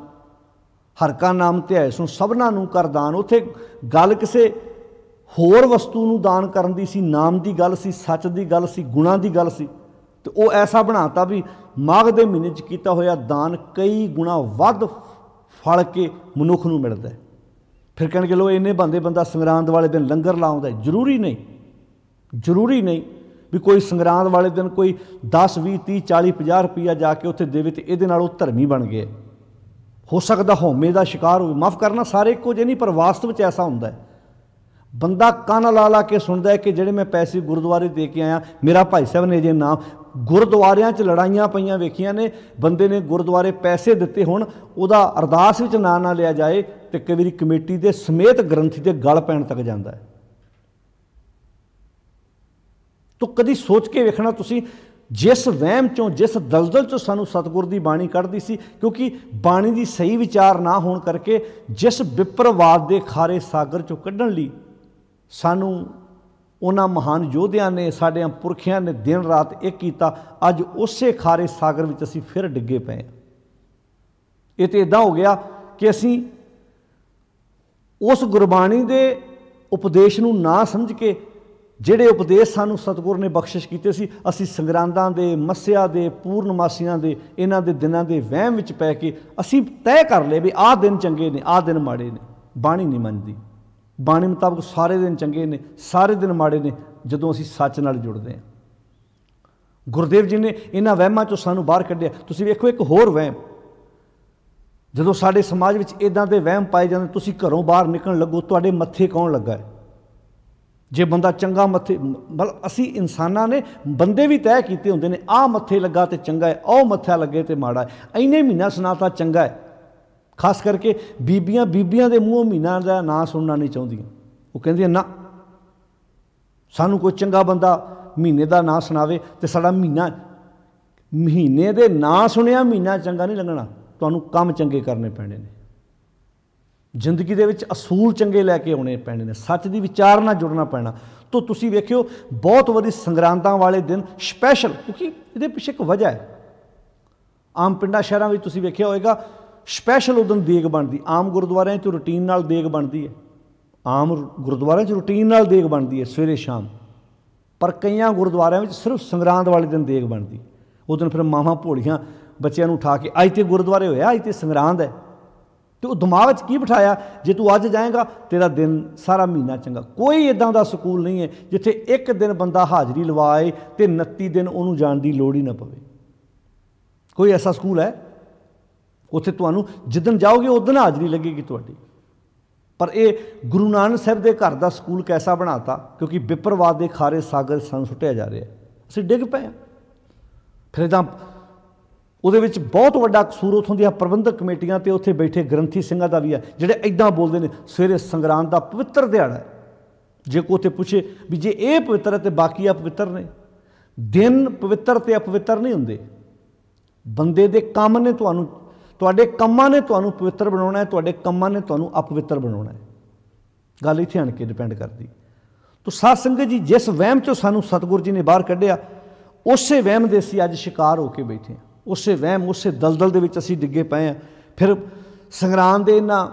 ਹਰ ਕਾ ਨਾਮ ਧਿਆਇ ਸੋ ਸਭਨਾ ਨੂੰ ਕਰਦਾਨ ਉਥੇ ਗੱਲ ਕਿਸੇ ਹੋਰ ਵਸਤੂ ਨੂੰ ਦਾਨ ਕਰਨ ਦੀ ਸੀ ਨਾਮ ਦੀ ਗੱਲ ਸੀ ਸੱਚ ਦੀ ਗੱਲ ਸੀ ਗੁਣਾ ਦੀ ਗੱਲ ਸੀ ਤੇ ਉਹ ਐਸਾ ਬਣਾਤਾ ਵੀ ਮਾਗ ਦੇ ਮਹੀਨੇ 'ਚ ਕੀਤਾ ਹੋਇਆ ਦਾਨ ਕਈ ਗੁਣਾ ਵੱਧ ਫਲ ਕੇ ਮਨੁੱਖ ਨੂੰ ਮਿਲਦਾ ਫਿਰ ਕਹਿਣਗੇ ਲੋ ਇੰਨੇ ਬੰਦੇ ਬੰਦਾ ਸੰਗਰਾਂਦ ਵਾਲੇ ਦਿਨ ਲੰਗਰ ਲਾਉਂਦਾ ਜ਼ਰੂਰੀ ਨਹੀਂ ਜ਼ਰੂਰੀ ਨਹੀਂ ਵੀ ਕੋਈ ਸੰਗਰਾਂਦ ਵਾਲੇ ਦਿਨ ਕੋਈ 10 20 30 40 50 ਰੁਪਇਆ ਜਾ ਕੇ ਉੱਥੇ ਦੇਵੇ ਤੇ ਇਹਦੇ ਨਾਲ ਉਹ ਧਰਮੀ ਬਣ ਗਏ ਹੋ ਸਕਦਾ ਹੋਮੇ ਦਾ ਸ਼ਿਕਾਰ ਹੋਵੇ ਮਾਫ ਕਰਨਾ ਸਾਰੇ ਇੱਕੋ ਜਿਹੇ ਨਹੀਂ ਪਰ ਵਾਸਤਵ ਵਿੱਚ ਐਸਾ ਹੁੰਦਾ ਹੈ ਬੰਦਾ ਕੰਨ ਲਾ ਲਾ ਕੇ ਸੁਣਦਾ ਹੈ ਕਿ ਜਿਹੜੇ ਮੈਂ ਪੈਸੇ ਗੁਰਦੁਆਰੇ ਦੇ ਕੇ ਆਇਆ ਮੇਰਾ ਭਾਈ ਸਾਹਿਬ ਨੇ ਜੇ ਨਾਮ ਗੁਰਦੁਆਰਿਆਂ 'ਚ ਲੜਾਈਆਂ ਪਈਆਂ ਵੇਖੀਆਂ ਨੇ ਬੰਦੇ ਨੇ ਗੁਰਦੁਆਰੇ ਪੈਸੇ ਦਿੱਤੇ ਹੁਣ ਉਹਦਾ ਅਰਦਾਸ ਵਿੱਚ ਨਾਂ ਨਾ ਲਿਆ ਜਾਏ ਤੇ ਕਈ ਵਾਰੀ ਕਮੇਟੀ ਦੇ ਸਮੇਤ ਗ੍ਰੰਥੀ ਤੇ ਗਲ ਪੈਣ ਤੱਕ ਜਾਂਦਾ ਹੈ ਤੋ ਕਦੀ ਸੋਚ ਕੇ ਵੇਖਣਾ ਤੁਸੀਂ ਜਿਸ ਵਹਿਮ ਚੋਂ ਜਿਸ ਦਲਦਲ ਚੋਂ ਸਾਨੂੰ ਸਤਗੁਰ ਦੀ ਬਾਣੀ ਕੱਢਦੀ ਸੀ ਕਿਉਂਕਿ ਬਾਣੀ ਦੀ ਸਹੀ ਵਿਚਾਰ ਨਾ ਹੋਣ ਕਰਕੇ ਜਿਸ ਵਿਪਰਵਾਦ ਦੇ ਖਾਰੇ ਸਾਗਰ ਚੋਂ ਕੱਢਣ ਲਈ ਸਾਨੂੰ ਉਹਨਾਂ ਮਹਾਨ ਯੋਧਿਆਂ ਨੇ ਸਾਡਿਆਂ ਪੁਰਖਿਆਂ ਨੇ ਦਿਨ ਰਾਤ ਇਹ ਕੀਤਾ ਅੱਜ ਉਸੇ ਖਾਰੇ ਸਾਗਰ ਵਿੱਚ ਅਸੀਂ ਫਿਰ ਡਿੱਗੇ ਪਏ ਇਹ ਤੇ ਇਦਾਂ ਹੋ ਗਿਆ ਕਿ ਅਸੀਂ ਉਸ ਗੁਰਬਾਣੀ ਦੇ ਉਪਦੇਸ਼ ਨੂੰ ਨਾ ਸਮਝ ਕੇ ਜਿਹੜੇ ਉਪਦੇਸ਼ ਸਾਨੂੰ ਸਤਿਗੁਰ ਨੇ ਬਖਸ਼ਿਸ਼ ਕੀਤੇ ਸੀ ਅਸੀਂ ਸੰਗਰਾਂਦਾਂ ਦੇ ਮੱਸਿਆ ਦੇ ਪੂਰਨਮਾਸੀਆਂ ਦੇ ਇਹਨਾਂ ਦੇ ਦਿਨਾਂ ਦੇ ਵਹਿਮ ਵਿੱਚ ਪੈ ਕੇ ਅਸੀਂ ਤੈਅ ਕਰ ਲਏ ਵੀ ਆਹ ਦਿਨ ਚੰਗੇ ਨੇ ਆਹ ਦਿਨ ਮਾੜੇ ਨੇ ਬਾਣੀ ਨਹੀਂ ਮੰਨਦੀ ਬਾਣੀ ਮੁਤਾਬਕ ਸਾਰੇ ਦਿਨ ਚੰਗੇ ਨੇ ਸਾਰੇ ਦਿਨ ਮਾੜੇ ਨੇ ਜਦੋਂ ਅਸੀਂ ਸੱਚ ਨਾਲ ਜੁੜਦੇ ਹਾਂ ਗੁਰਦੇਵ ਜੀ ਨੇ ਇਹਨਾਂ ਵਹਿਮਾਂ ਚੋਂ ਸਾਨੂੰ ਬਾਹਰ ਕੱਢਿਆ ਤੁਸੀਂ ਵੇਖੋ ਇੱਕ ਹੋਰ ਵਹਿਮ ਜਦੋਂ ਸਾਡੇ ਸਮਾਜ ਵਿੱਚ ਇਦਾਂ ਦੇ ਵਹਿਮ ਪਾਏ ਜਾਂਦੇ ਤੁਸੀਂ ਘਰੋਂ ਬਾਹਰ ਨਿਕਲਣ ਲੱਗੋ ਤੁਹਾਡੇ ਮੱਥੇ ਕੌਣ ਲੱਗਾ ਹੈ ਜੇ ਬੰਦਾ ਚੰਗਾ ਮੱਥੇ ਮਤਲਬ ਅਸੀਂ ਇਨਸਾਨਾਂ ਨੇ ਬੰਦੇ ਵੀ ਤੈਅ ਕੀਤੇ ਹੁੰਦੇ ਨੇ ਆਹ ਮੱਥੇ ਲੱਗਾ ਤੇ ਚੰਗਾ ਹੈ ਉਹ ਮੱਥਾ ਲੱਗੇ ਤੇ ਮਾੜਾ ਹੈ ਐਨੇ ਮਹੀਨਾ ਸੁਣਾਤਾ ਚੰਗਾ ਹੈ ਖਾਸ ਕਰਕੇ ਬੀਬੀਆਂ ਬੀਬੀਆਂ ਦੇ ਮੂੰਹੋਂ ਮਹੀਨਾ ਦਾ ਨਾਂ ਸੁਣਨਾ ਨਹੀਂ ਚਾਹੁੰਦੀਆਂ ਉਹ ਕਹਿੰਦੀਆਂ ਨਾ ਸਾਨੂੰ ਕੋਈ ਚੰਗਾ ਬੰਦਾ ਮਹੀਨੇ ਦਾ ਨਾਂ ਸੁਣਾਵੇ ਤੇ ਸਾਡਾ ਮਹੀਨਾ ਮਹੀਨੇ ਦੇ ਨਾਂ ਸੁਣਿਆ ਮਹੀਨਾ ਚੰਗਾ ਨਹੀਂ ਲੱਗਣਾ ਤੁਹਾਨੂੰ ਕੰਮ ਚੰਗੇ ਕਰਨੇ ਪੈਣੇ ਨੇ ਜ਼ਿੰਦਗੀ ਦੇ ਵਿੱਚ ਅਸੂਲ ਚੰਗੇ ਲੈ ਕੇ ਆਉਣੇ ਪੈਣੇ ਨੇ ਸੱਚ ਦੀ ਵਿਚਾਰ ਨਾਲ ਜੁੜਨਾ ਪੈਣਾ ਤੋ ਤੁਸੀਂ ਵੇਖਿਓ ਬਹੁਤ ਵਾਰੀ ਸੰਗਰਾਂਦਾਂ ਵਾਲੇ ਦਿਨ ਸਪੈਸ਼ਲ ਕਿਉਂਕਿ ਇਹਦੇ ਪਿੱਛੇ ਇੱਕ ਵਜ੍ਹਾ ਹੈ ਆਮ ਪਿੰਡਾਂ ਸ਼ਹਿਰਾਂ ਵਿੱਚ ਤੁਸੀਂ ਵੇਖਿਆ ਹੋਵੇਗਾ ਸਪੈਸ਼ਲ ਉਦੋਂ ਦੇਗ ਬਣਦੀ ਆਮ ਗੁਰਦੁਆਰਿਆਂ 'ਚ ਰੁਟੀਨ ਨਾਲ ਦੇਗ ਬਣਦੀ ਹੈ ਆਮ ਗੁਰਦੁਆਰਿਆਂ 'ਚ ਰੁਟੀਨ ਨਾਲ ਦੇਗ ਬਣਦੀ ਹੈ ਸਵੇਰੇ ਸ਼ਾਮ ਪਰ ਕਈਆਂ ਗੁਰਦੁਆਰਿਆਂ ਵਿੱਚ ਸਿਰਫ ਸੰਗਰਾਂਦ ਵਾਲੇ ਦਿਨ ਦੇਗ ਬਣਦੀ ਉਹ ਦਿਨ ਫਿਰ ਮਾਵਾਂ ਭੋਲੀਆਂ ਬੱਚਿਆਂ ਨੂੰ ਉਠਾ ਕੇ ਅੱਜ ਤੇ ਗੁਰਦੁਆਰੇ ਹੋਇਆ ਅੱਜ ਤੇ ਸੰਗਰਾਂਦ ਹੈ ਤੇ ਉਹ ਦਿਮਾਗ 'ਚ ਕੀ ਬਿਠਾਇਆ ਜੇ ਤੂੰ ਅੱਜ ਜਾਏਗਾ ਤੇਰਾ ਦਿਨ ਸਾਰਾ ਮਹੀਨਾ ਚੰਗਾ ਕੋਈ ਇਦਾਂ ਦਾ ਸਕੂਲ ਨਹੀਂ ਹੈ ਜਿੱਥੇ ਇੱਕ ਦਿਨ ਬੰਦਾ ਹਾਜ਼ਰੀ ਲਵਾਏ ਤੇ 29 ਦਿਨ ਉਹਨੂੰ ਜਾਣ ਦੀ ਲੋੜ ਹੀ ਨਾ ਪਵੇ ਕੋਈ ਐਸਾ ਸਕੂਲ ਹੈ ਉੱਥੇ ਤੁਹਾਨੂੰ ਜਿੱਦਨ ਜਾਓਗੇ ਉਦੋਂ ਹਾਜ਼ਰੀ ਲੱਗੇਗੀ ਤੁਹਾਡੀ ਪਰ ਇਹ ਗੁਰੂ ਨਾਨਕ ਸਾਹਿਬ ਦੇ ਘਰ ਦਾ ਸਕੂਲ ਕੈਸਾ ਬਣਾਤਾ ਕਿਉਂਕਿ ਵਿਪਰਵਾਦ ਦੇ ਖਾਰੇ ਸਾਗਰ ਸੰਸੁੱਟਿਆ ਜਾ ਰਿਹਾ ਅਸੀਂ ਡਿੱਗ ਪਏ ਫਿਰ ਇਦਾਂ ਉਹਦੇ ਵਿੱਚ ਬਹੁਤ ਵੱਡਾ ਕਸੂਰ ਉਥੋਂ ਦੀਆਂ ਪ੍ਰਬੰਧਕ ਕਮੇਟੀਆਂ ਤੇ ਉੱਥੇ ਬੈਠੇ ਗ੍ਰੰਥੀ ਸਿੰਘਾਂ ਦਾ ਵੀ ਹੈ ਜਿਹੜੇ ਐਦਾਂ ਬੋਲਦੇ ਨੇ ਸਵੇਰੇ ਸੰਗਰਾਂਦ ਦਾ ਪਵਿੱਤਰ ਦਿਹਾੜਾ ਜੇ ਕੋ ਉਥੇ ਪੁੱਛੇ ਵੀ ਜੇ ਇਹ ਪਵਿੱਤਰ ਹੈ ਤੇ ਬਾਕੀ ਆ ਪਵਿੱਤਰ ਨੇ ਦਿਨ ਪਵਿੱਤਰ ਤੇ ਅਪਵਿੱਤਰ ਨਹੀਂ ਹੁੰਦੇ ਬੰਦੇ ਦੇ ਕੰਮ ਨੇ ਤੁਹਾਨੂੰ ਤੁਹਾਡੇ ਕੰਮਾਂ ਨੇ ਤੁਹਾਨੂੰ ਪਵਿੱਤਰ ਬਣਾਉਣਾ ਹੈ ਤੁਹਾਡੇ ਕੰਮਾਂ ਨੇ ਤੁਹਾਨੂੰ ਅਪਵਿੱਤਰ ਬਣਾਉਣਾ ਹੈ ਗੱਲ ਇੱਥੇ ਆਣ ਕੇ ਡਿਪੈਂਡ ਕਰਦੀ ਤੋ ਸਾਧ ਸੰਗਤ ਜੀ ਜਿਸ ਵਹਿਮ ਚੋਂ ਸਾਨੂੰ ਸਤਿਗੁਰੂ ਜੀ ਨੇ ਬਾਹਰ ਕੱਢਿਆ ਉਸੇ ਵਹਿਮ ਦੇ ਸੀ ਅੱਜ ਸ਼ਿਕਾਰ ਹੋ ਕੇ ਬੈਠੇ ਆ ਉਸੇ ਵਹਿਮ ਉਸੇ ਦਲਦਲ ਦੇ ਵਿੱਚ ਅਸੀਂ ਡਿੱਗੇ ਪਏ ਆ ਫਿਰ ਸੰਗਰਾਮ ਦੇ ਇਹਨਾਂ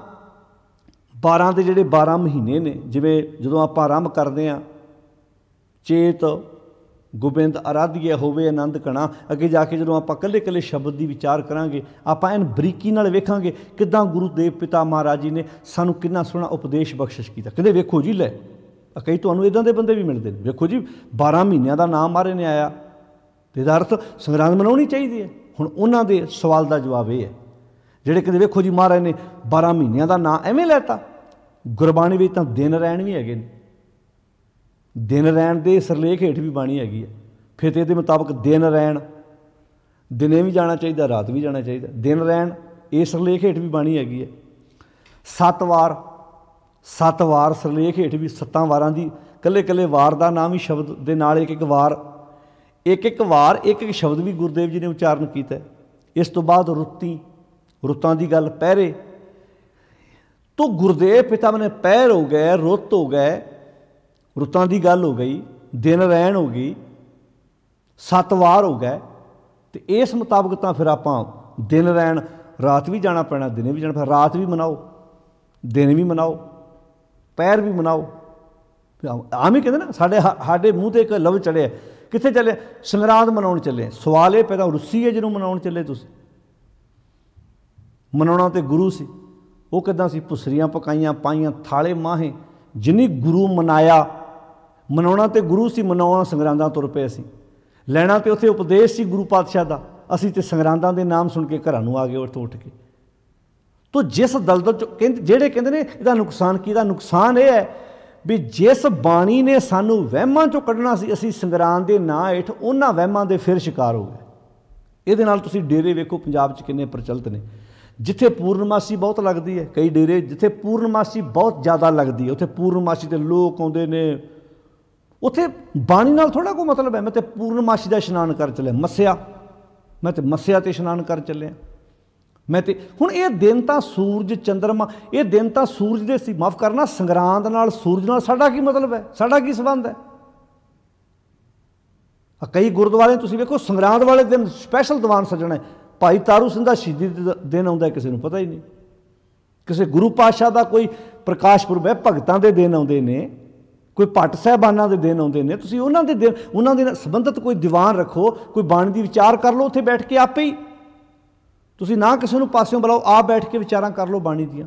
12 ਦੇ ਜਿਹੜੇ 12 ਮਹੀਨੇ ਨੇ ਜਿਵੇਂ ਜਦੋਂ ਆਪਾਂ ਆਰੰਭ ਕਰਦੇ ਆ ਚੇਤ ਗੋਬਿੰਦ ਅਰਾਧਿਆ ਹੋਵੇ ਆਨੰਦ ਕਣਾ ਅੱਗੇ ਜਾ ਕੇ ਜਦੋਂ ਆਪਾਂ ਕੱਲੇ-ਕੱਲੇ ਸ਼ਬਦ ਦੀ ਵਿਚਾਰ ਕਰਾਂਗੇ ਆਪਾਂ ਇਹਨ ਬਰੀਕੀ ਨਾਲ ਵੇਖਾਂਗੇ ਕਿਦਾਂ ਗੁਰੂ ਦੇਵ ਪਿਤਾ ਮਹਾਰਾਜ ਜੀ ਨੇ ਸਾਨੂੰ ਕਿੰਨਾ ਸੋਹਣਾ ਉਪਦੇਸ਼ ਬਖਸ਼ਿਸ਼ ਕੀਤਾ ਕਹਿੰਦੇ ਵੇਖੋ ਜੀ ਲੈ ਕਈ ਤੁਹਾਨੂੰ ਇਦਾਂ ਦੇ ਬੰਦੇ ਵੀ ਮਿਲਦੇ ਨੇ ਵੇਖੋ ਜੀ 12 ਮਹੀਨਿਆਂ ਦਾ ਨਾਮ ਮਾਰੇ ਨੇ ਆਇਆ ਤੇ ਦਾ ਅਰਥ ਸੰਗਰਾਂਦ ਮਨਾਉਣੀ ਚਾਹੀਦੀ ਹੈ ਹੁਣ ਉਹਨਾਂ ਦੇ ਸਵਾਲ ਦਾ ਜਵਾਬ ਇਹ ਹੈ ਜਿਹੜੇ ਕਹਿੰਦੇ ਵੇਖੋ ਜੀ ਮਹਾਰਾਜ ਨੇ 12 ਮਹੀਨਿਆਂ ਦਾ ਨਾਂ ਐਵੇਂ ਲੈਤਾ ਗੁਰਬਾਣੀ ਵਿੱਚ ਤਾਂ ਦਿਨ ਰਹਿਣ ਵੀ ਹੈਗੇ ਨੇ ਦਿਨ ਰਹਿਣ ਦੇ ਸਰਲੇਖ ਹੇਠ ਵੀ ਬਾਣੀ ਹੈਗੀ ਹੈ ਫਿਰ ਤੇ ਇਹਦੇ ਮੁਤਾਬਕ ਦਿਨ ਰਹਿਣ ਦਿਨੇ ਵੀ ਜਾਣਾ ਚਾਹੀਦਾ ਰਾਤ ਵੀ ਜਾਣਾ ਚਾਹੀਦਾ ਦਿਨ ਰਹਿਣ ਇਸ ਸਰਲੇਖ ਹੇਠ ਵੀ ਬਾਣੀ ਹੈਗੀ ਹੈ ਸੱਤ ਵਾਰ ਸੱਤ ਵਾਰ ਸਰਲੇਖ ਹੇਠ ਵੀ ਸੱਤਾਂ ਵਾਰਾਂ ਦੀ ਕੱਲੇ ਕੱਲੇ ਵਾਰ ਦਾ ਨਾਮ ਹੀ ਸ਼ਬਦ ਦੇ ਨਾਲ ਇੱਕ ਇੱਕ ਵਾਰ ਇੱਕ ਇੱਕ ਵਾਰ ਇੱਕ ਇੱਕ ਸ਼ਬਦ ਵੀ ਗੁਰਦੇਵ ਜੀ ਨੇ ਉਚਾਰਨ ਕੀਤਾ ਇਸ ਤੋਂ ਬਾਅਦ ਰੁੱਤੀ ਰੁੱਤਾਂ ਦੀ ਗੱਲ ਪਹਿਰੇ ਤੋਂ ਗੁਰਦੇਵ ਪਿਤਾ ਮਨੇ ਪਹਿਰ ਹੋ ਗਏ ਰੁੱਤ ਹੋ ਗਏ ਰੁੱਤਾਂ ਦੀ ਗੱਲ ਹੋ ਗਈ ਦਿਨ ਰਹਿਣ ਹੋ ਗਈ ਸੱਤ ਵਾਰ ਹੋ ਗਏ ਤੇ ਇਸ ਮੁਤਾਬਕ ਤਾਂ ਫਿਰ ਆਪਾਂ ਦਿਨ ਰਹਿਣ ਰਾਤ ਵੀ ਜਾਣਾ ਪੈਣਾ ਦਿਨੇ ਵੀ ਜਾਣਾ ਫਿਰ ਰਾਤ ਵੀ ਮਨਾਓ ਦਿਨ ਵੀ ਮਨਾਓ ਪੈਰ ਵੀ ਮਨਾਓ ਆਮੀ ਕਹਿੰਦੇ ਨਾ ਸਾਡੇ ਸਾਡੇ ਮੂੰਹ ਤੇ ਇੱਕ ਲਵ ਚੜਿਆ ਕਿੱਥੇ ਚੱਲੇ ਸੰਗਰਾਂਦ ਮਨਾਉਣ ਚੱਲੇ ਸਵਾਲ ਇਹ ਪੈਦਾ ਰੁੱਸੀ ਹੈ ਜਿਹਨੂੰ ਮਨਾਉਣ ਚੱਲੇ ਤੁਸੀਂ ਮਨਾਉਣਾ ਤੇ ਗੁਰੂ ਸੀ ਉਹ ਕਿਦਾਂ ਸੀ ਪੁਸਰੀਆਂ ਪਕਾਈਆਂ ਪਾਈਆਂ ਥਾਲੇ ਮਾਹੇ ਜਿਨੀ ਗੁਰੂ ਮਨਾਇਆ ਮਨਾਉਣਾ ਤੇ ਗੁਰੂ ਸੀ ਮਨਾਉਣਾ ਸੰਗਰਾਂਦਾਂ ਤੁਰ ਪਏ ਸੀ ਲੈਣਾ ਤੇ ਉੱਥੇ ਉਪਦੇਸ਼ ਸੀ ਗੁਰੂ ਪਾਤਸ਼ਾਹ ਦਾ ਅਸੀਂ ਤੇ ਸੰਗਰਾਂਦਾਂ ਦੇ ਨਾਮ ਸੁਣ ਕੇ ਘਰਾਂ ਨੂੰ ਆ ਗਏ ਉੱਥੋਂ ਉੱਠ ਕੇ ਤੋ ਜਿਸ ਦਲਦਲ ਚ ਜਿਹੜੇ ਕਹਿੰਦੇ ਨੇ ਇਹਦਾ ਨੁਕਸਾਨ ਕੀ ਦਾ ਨੁਕਸਾਨ ਇਹ ਹੈ ਵੀ ਜਿਸ ਬਾਣੀ ਨੇ ਸਾਨੂੰ ਵਹਿਮਾਂ ਚੋਂ ਕੱਢਣਾ ਸੀ ਅਸੀਂ ਸੰਗਰਾਨ ਦੇ ਨਾਂ ਹੇਠ ਉਹਨਾਂ ਵਹਿਮਾਂ ਦੇ ਫਿਰ ਸ਼ਿਕਾਰ ਹੋ ਗਏ ਇਹਦੇ ਨਾਲ ਤੁਸੀਂ ਡੇਰੇ ਵੇਖੋ ਪੰਜਾਬ 'ਚ ਕਿੰਨੇ ਪ੍ਰਚਲਿਤ ਨੇ ਜਿੱਥੇ ਪੂਰਨਮਾਸੀ ਬਹੁਤ ਲੱਗਦੀ ਹੈ ਕਈ ਡੇਰੇ ਜਿੱਥੇ ਪੂਰਨਮਾਸੀ ਬਹੁਤ ਜ਼ਿਆਦਾ ਲੱਗਦੀ ਹੈ ਉੱਥੇ ਪੂਰਨਮਾਸੀ ਤੇ ਲੋਕ ਆਉਂਦੇ ਨੇ ਉੱਥੇ ਬਾਣੀ ਨਾਲ ਥੋੜਾ ਕੋਈ ਮਤਲਬ ਹੈ ਮੈਂ ਤੇ ਪੂਰਨਮਾਸੀ ਦਾ ਇਸ਼ਨਾਨ ਕਰ ਚੱਲਿਆ ਮੱਸਿਆ ਮੈਂ ਤੇ ਮੱਸਿਆ ਤੇ ਇਸ਼ਨਾਨ ਕਰ ਚੱਲਿਆ ਮੈਂ ਤੇ ਹੁਣ ਇਹ ਦਿਨ ਤਾਂ ਸੂਰਜ ਚੰਦਰਮਾ ਇਹ ਦਿਨ ਤਾਂ ਸੂਰਜ ਦੇ ਸੀ ਮਾਫ ਕਰਨਾ ਸੰਗਰਾਂਦ ਨਾਲ ਸੂਰਜ ਨਾਲ ਸਾਡਾ ਕੀ ਮਤਲਬ ਹੈ ਸਾਡਾ ਕੀ ਸਬੰਧ ਹੈ ਆ ਕਈ ਗੁਰਦੁਆਰੇ ਤੁਸੀਂ ਵੇਖੋ ਸੰਗਰਾਂਦ ਵਾਲੇ ਦਿਨ ਸਪੈਸ਼ਲ ਦੀਵਾਨ ਸਜਣਾ ਭਾਈ ਤਾਰੂ ਸਿੰਘ ਦਾ ਸ਼ਹੀਦੀ ਦਿਨ ਆਉਂਦਾ ਕਿਸੇ ਨੂੰ ਪਤਾ ਹੀ ਨਹੀਂ ਕਿਸੇ ਗੁਰੂ ਪਾਤਸ਼ਾਹ ਦਾ ਕੋਈ ਪ੍ਰਕਾਸ਼ਪੁਰਬ ਹੈ ਭਗਤਾਂ ਦੇ ਦਿਨ ਆਉਂਦੇ ਨੇ ਕੋਈ ਪਟ ਸਹਿਬਾਨਾਂ ਦੇ ਦਿਨ ਆਉਂਦੇ ਨੇ ਤੁਸੀਂ ਉਹਨਾਂ ਦੇ ਦਿਨ ਉਹਨਾਂ ਦੇ ਨਾਲ ਸੰਬੰਧਿਤ ਕੋਈ ਦੀਵਾਨ ਰੱਖੋ ਕੋਈ ਬਾਣੀ ਦੀ ਵਿਚਾਰ ਕਰ ਲਓ ਉੱਥੇ ਬੈਠ ਕੇ ਆਪੇ ਹੀ ਤੁਸੀਂ ਨਾ ਕਿਸੇ ਨੂੰ ਪਾਸਿਓਂ ਬੁਲਾਓ ਆਪ ਬੈਠ ਕੇ ਵਿਚਾਰਾਂ ਕਰ ਲਓ ਬਾਣੀ ਦੀਆਂ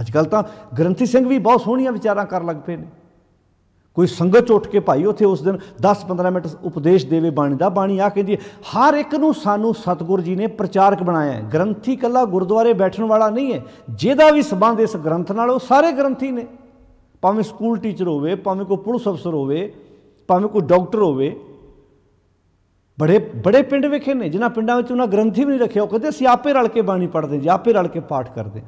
ਅੱਜ ਕੱਲ ਤਾਂ ਗ੍ਰੰਥੀ ਸਿੰਘ ਵੀ ਬਹੁਤ ਸੋਹਣੀਆਂ ਵਿਚਾਰਾਂ ਕਰਨ ਲੱਗ ਪਏ ਨੇ ਕੋਈ ਸੰਗਤ ਚ ਉੱਠ ਕੇ ਭਾਈ ਉੱਥੇ ਉਸ ਦਿਨ 10-15 ਮਿੰਟ ਉਪਦੇਸ਼ ਦੇਵੇ ਬਾਣੀ ਦਾ ਬਾਣੀ ਆ ਕਹਿੰਦੀ ਹਰ ਇੱਕ ਨੂੰ ਸਾਨੂੰ ਸਤਗੁਰ ਜੀ ਨੇ ਪ੍ਰਚਾਰਕ ਬਣਾਇਆ ਹੈ ਗ੍ਰੰਥੀ ਕੱਲਾ ਗੁਰਦੁਆਰੇ ਬੈਠਣ ਵਾਲਾ ਨਹੀਂ ਹੈ ਜਿਹਦਾ ਵੀ ਸਬੰਧ ਇਸ ਗ੍ਰੰਥ ਨਾਲ ਉਹ ਸਾਰੇ ਗ੍ਰੰਥੀ ਨੇ ਭਾਵੇਂ ਸਕੂਲ ਟੀਚਰ ਹੋਵੇ ਭਾਵੇਂ ਕੋਈ ਪੁਲਿਸ ਅਫਸਰ ਹੋਵੇ ਭਾਵੇਂ ਕੋਈ ਡਾਕਟਰ ਹੋਵੇ ਬੜੇ ਬੜੇ ਪਿੰਡ ਵੇਖੇ ਨੇ ਜਿਨ੍ਹਾਂ ਪਿੰਡਾਂ ਵਿੱਚ ਉਹਨਾਂ ਗ੍ਰੰਥੀ ਵੀ ਨਹੀਂ ਰੱਖਿਆ ਉਹ ਕਹਿੰਦੇ ਅਸੀਂ ਆਪੇ ਰਲ ਕੇ ਬਾਣੀ ਪੜ੍ਹਦੇ ਜਾਂ ਆਪੇ ਰਲ ਕੇ ਪਾਠ ਕਰਦੇ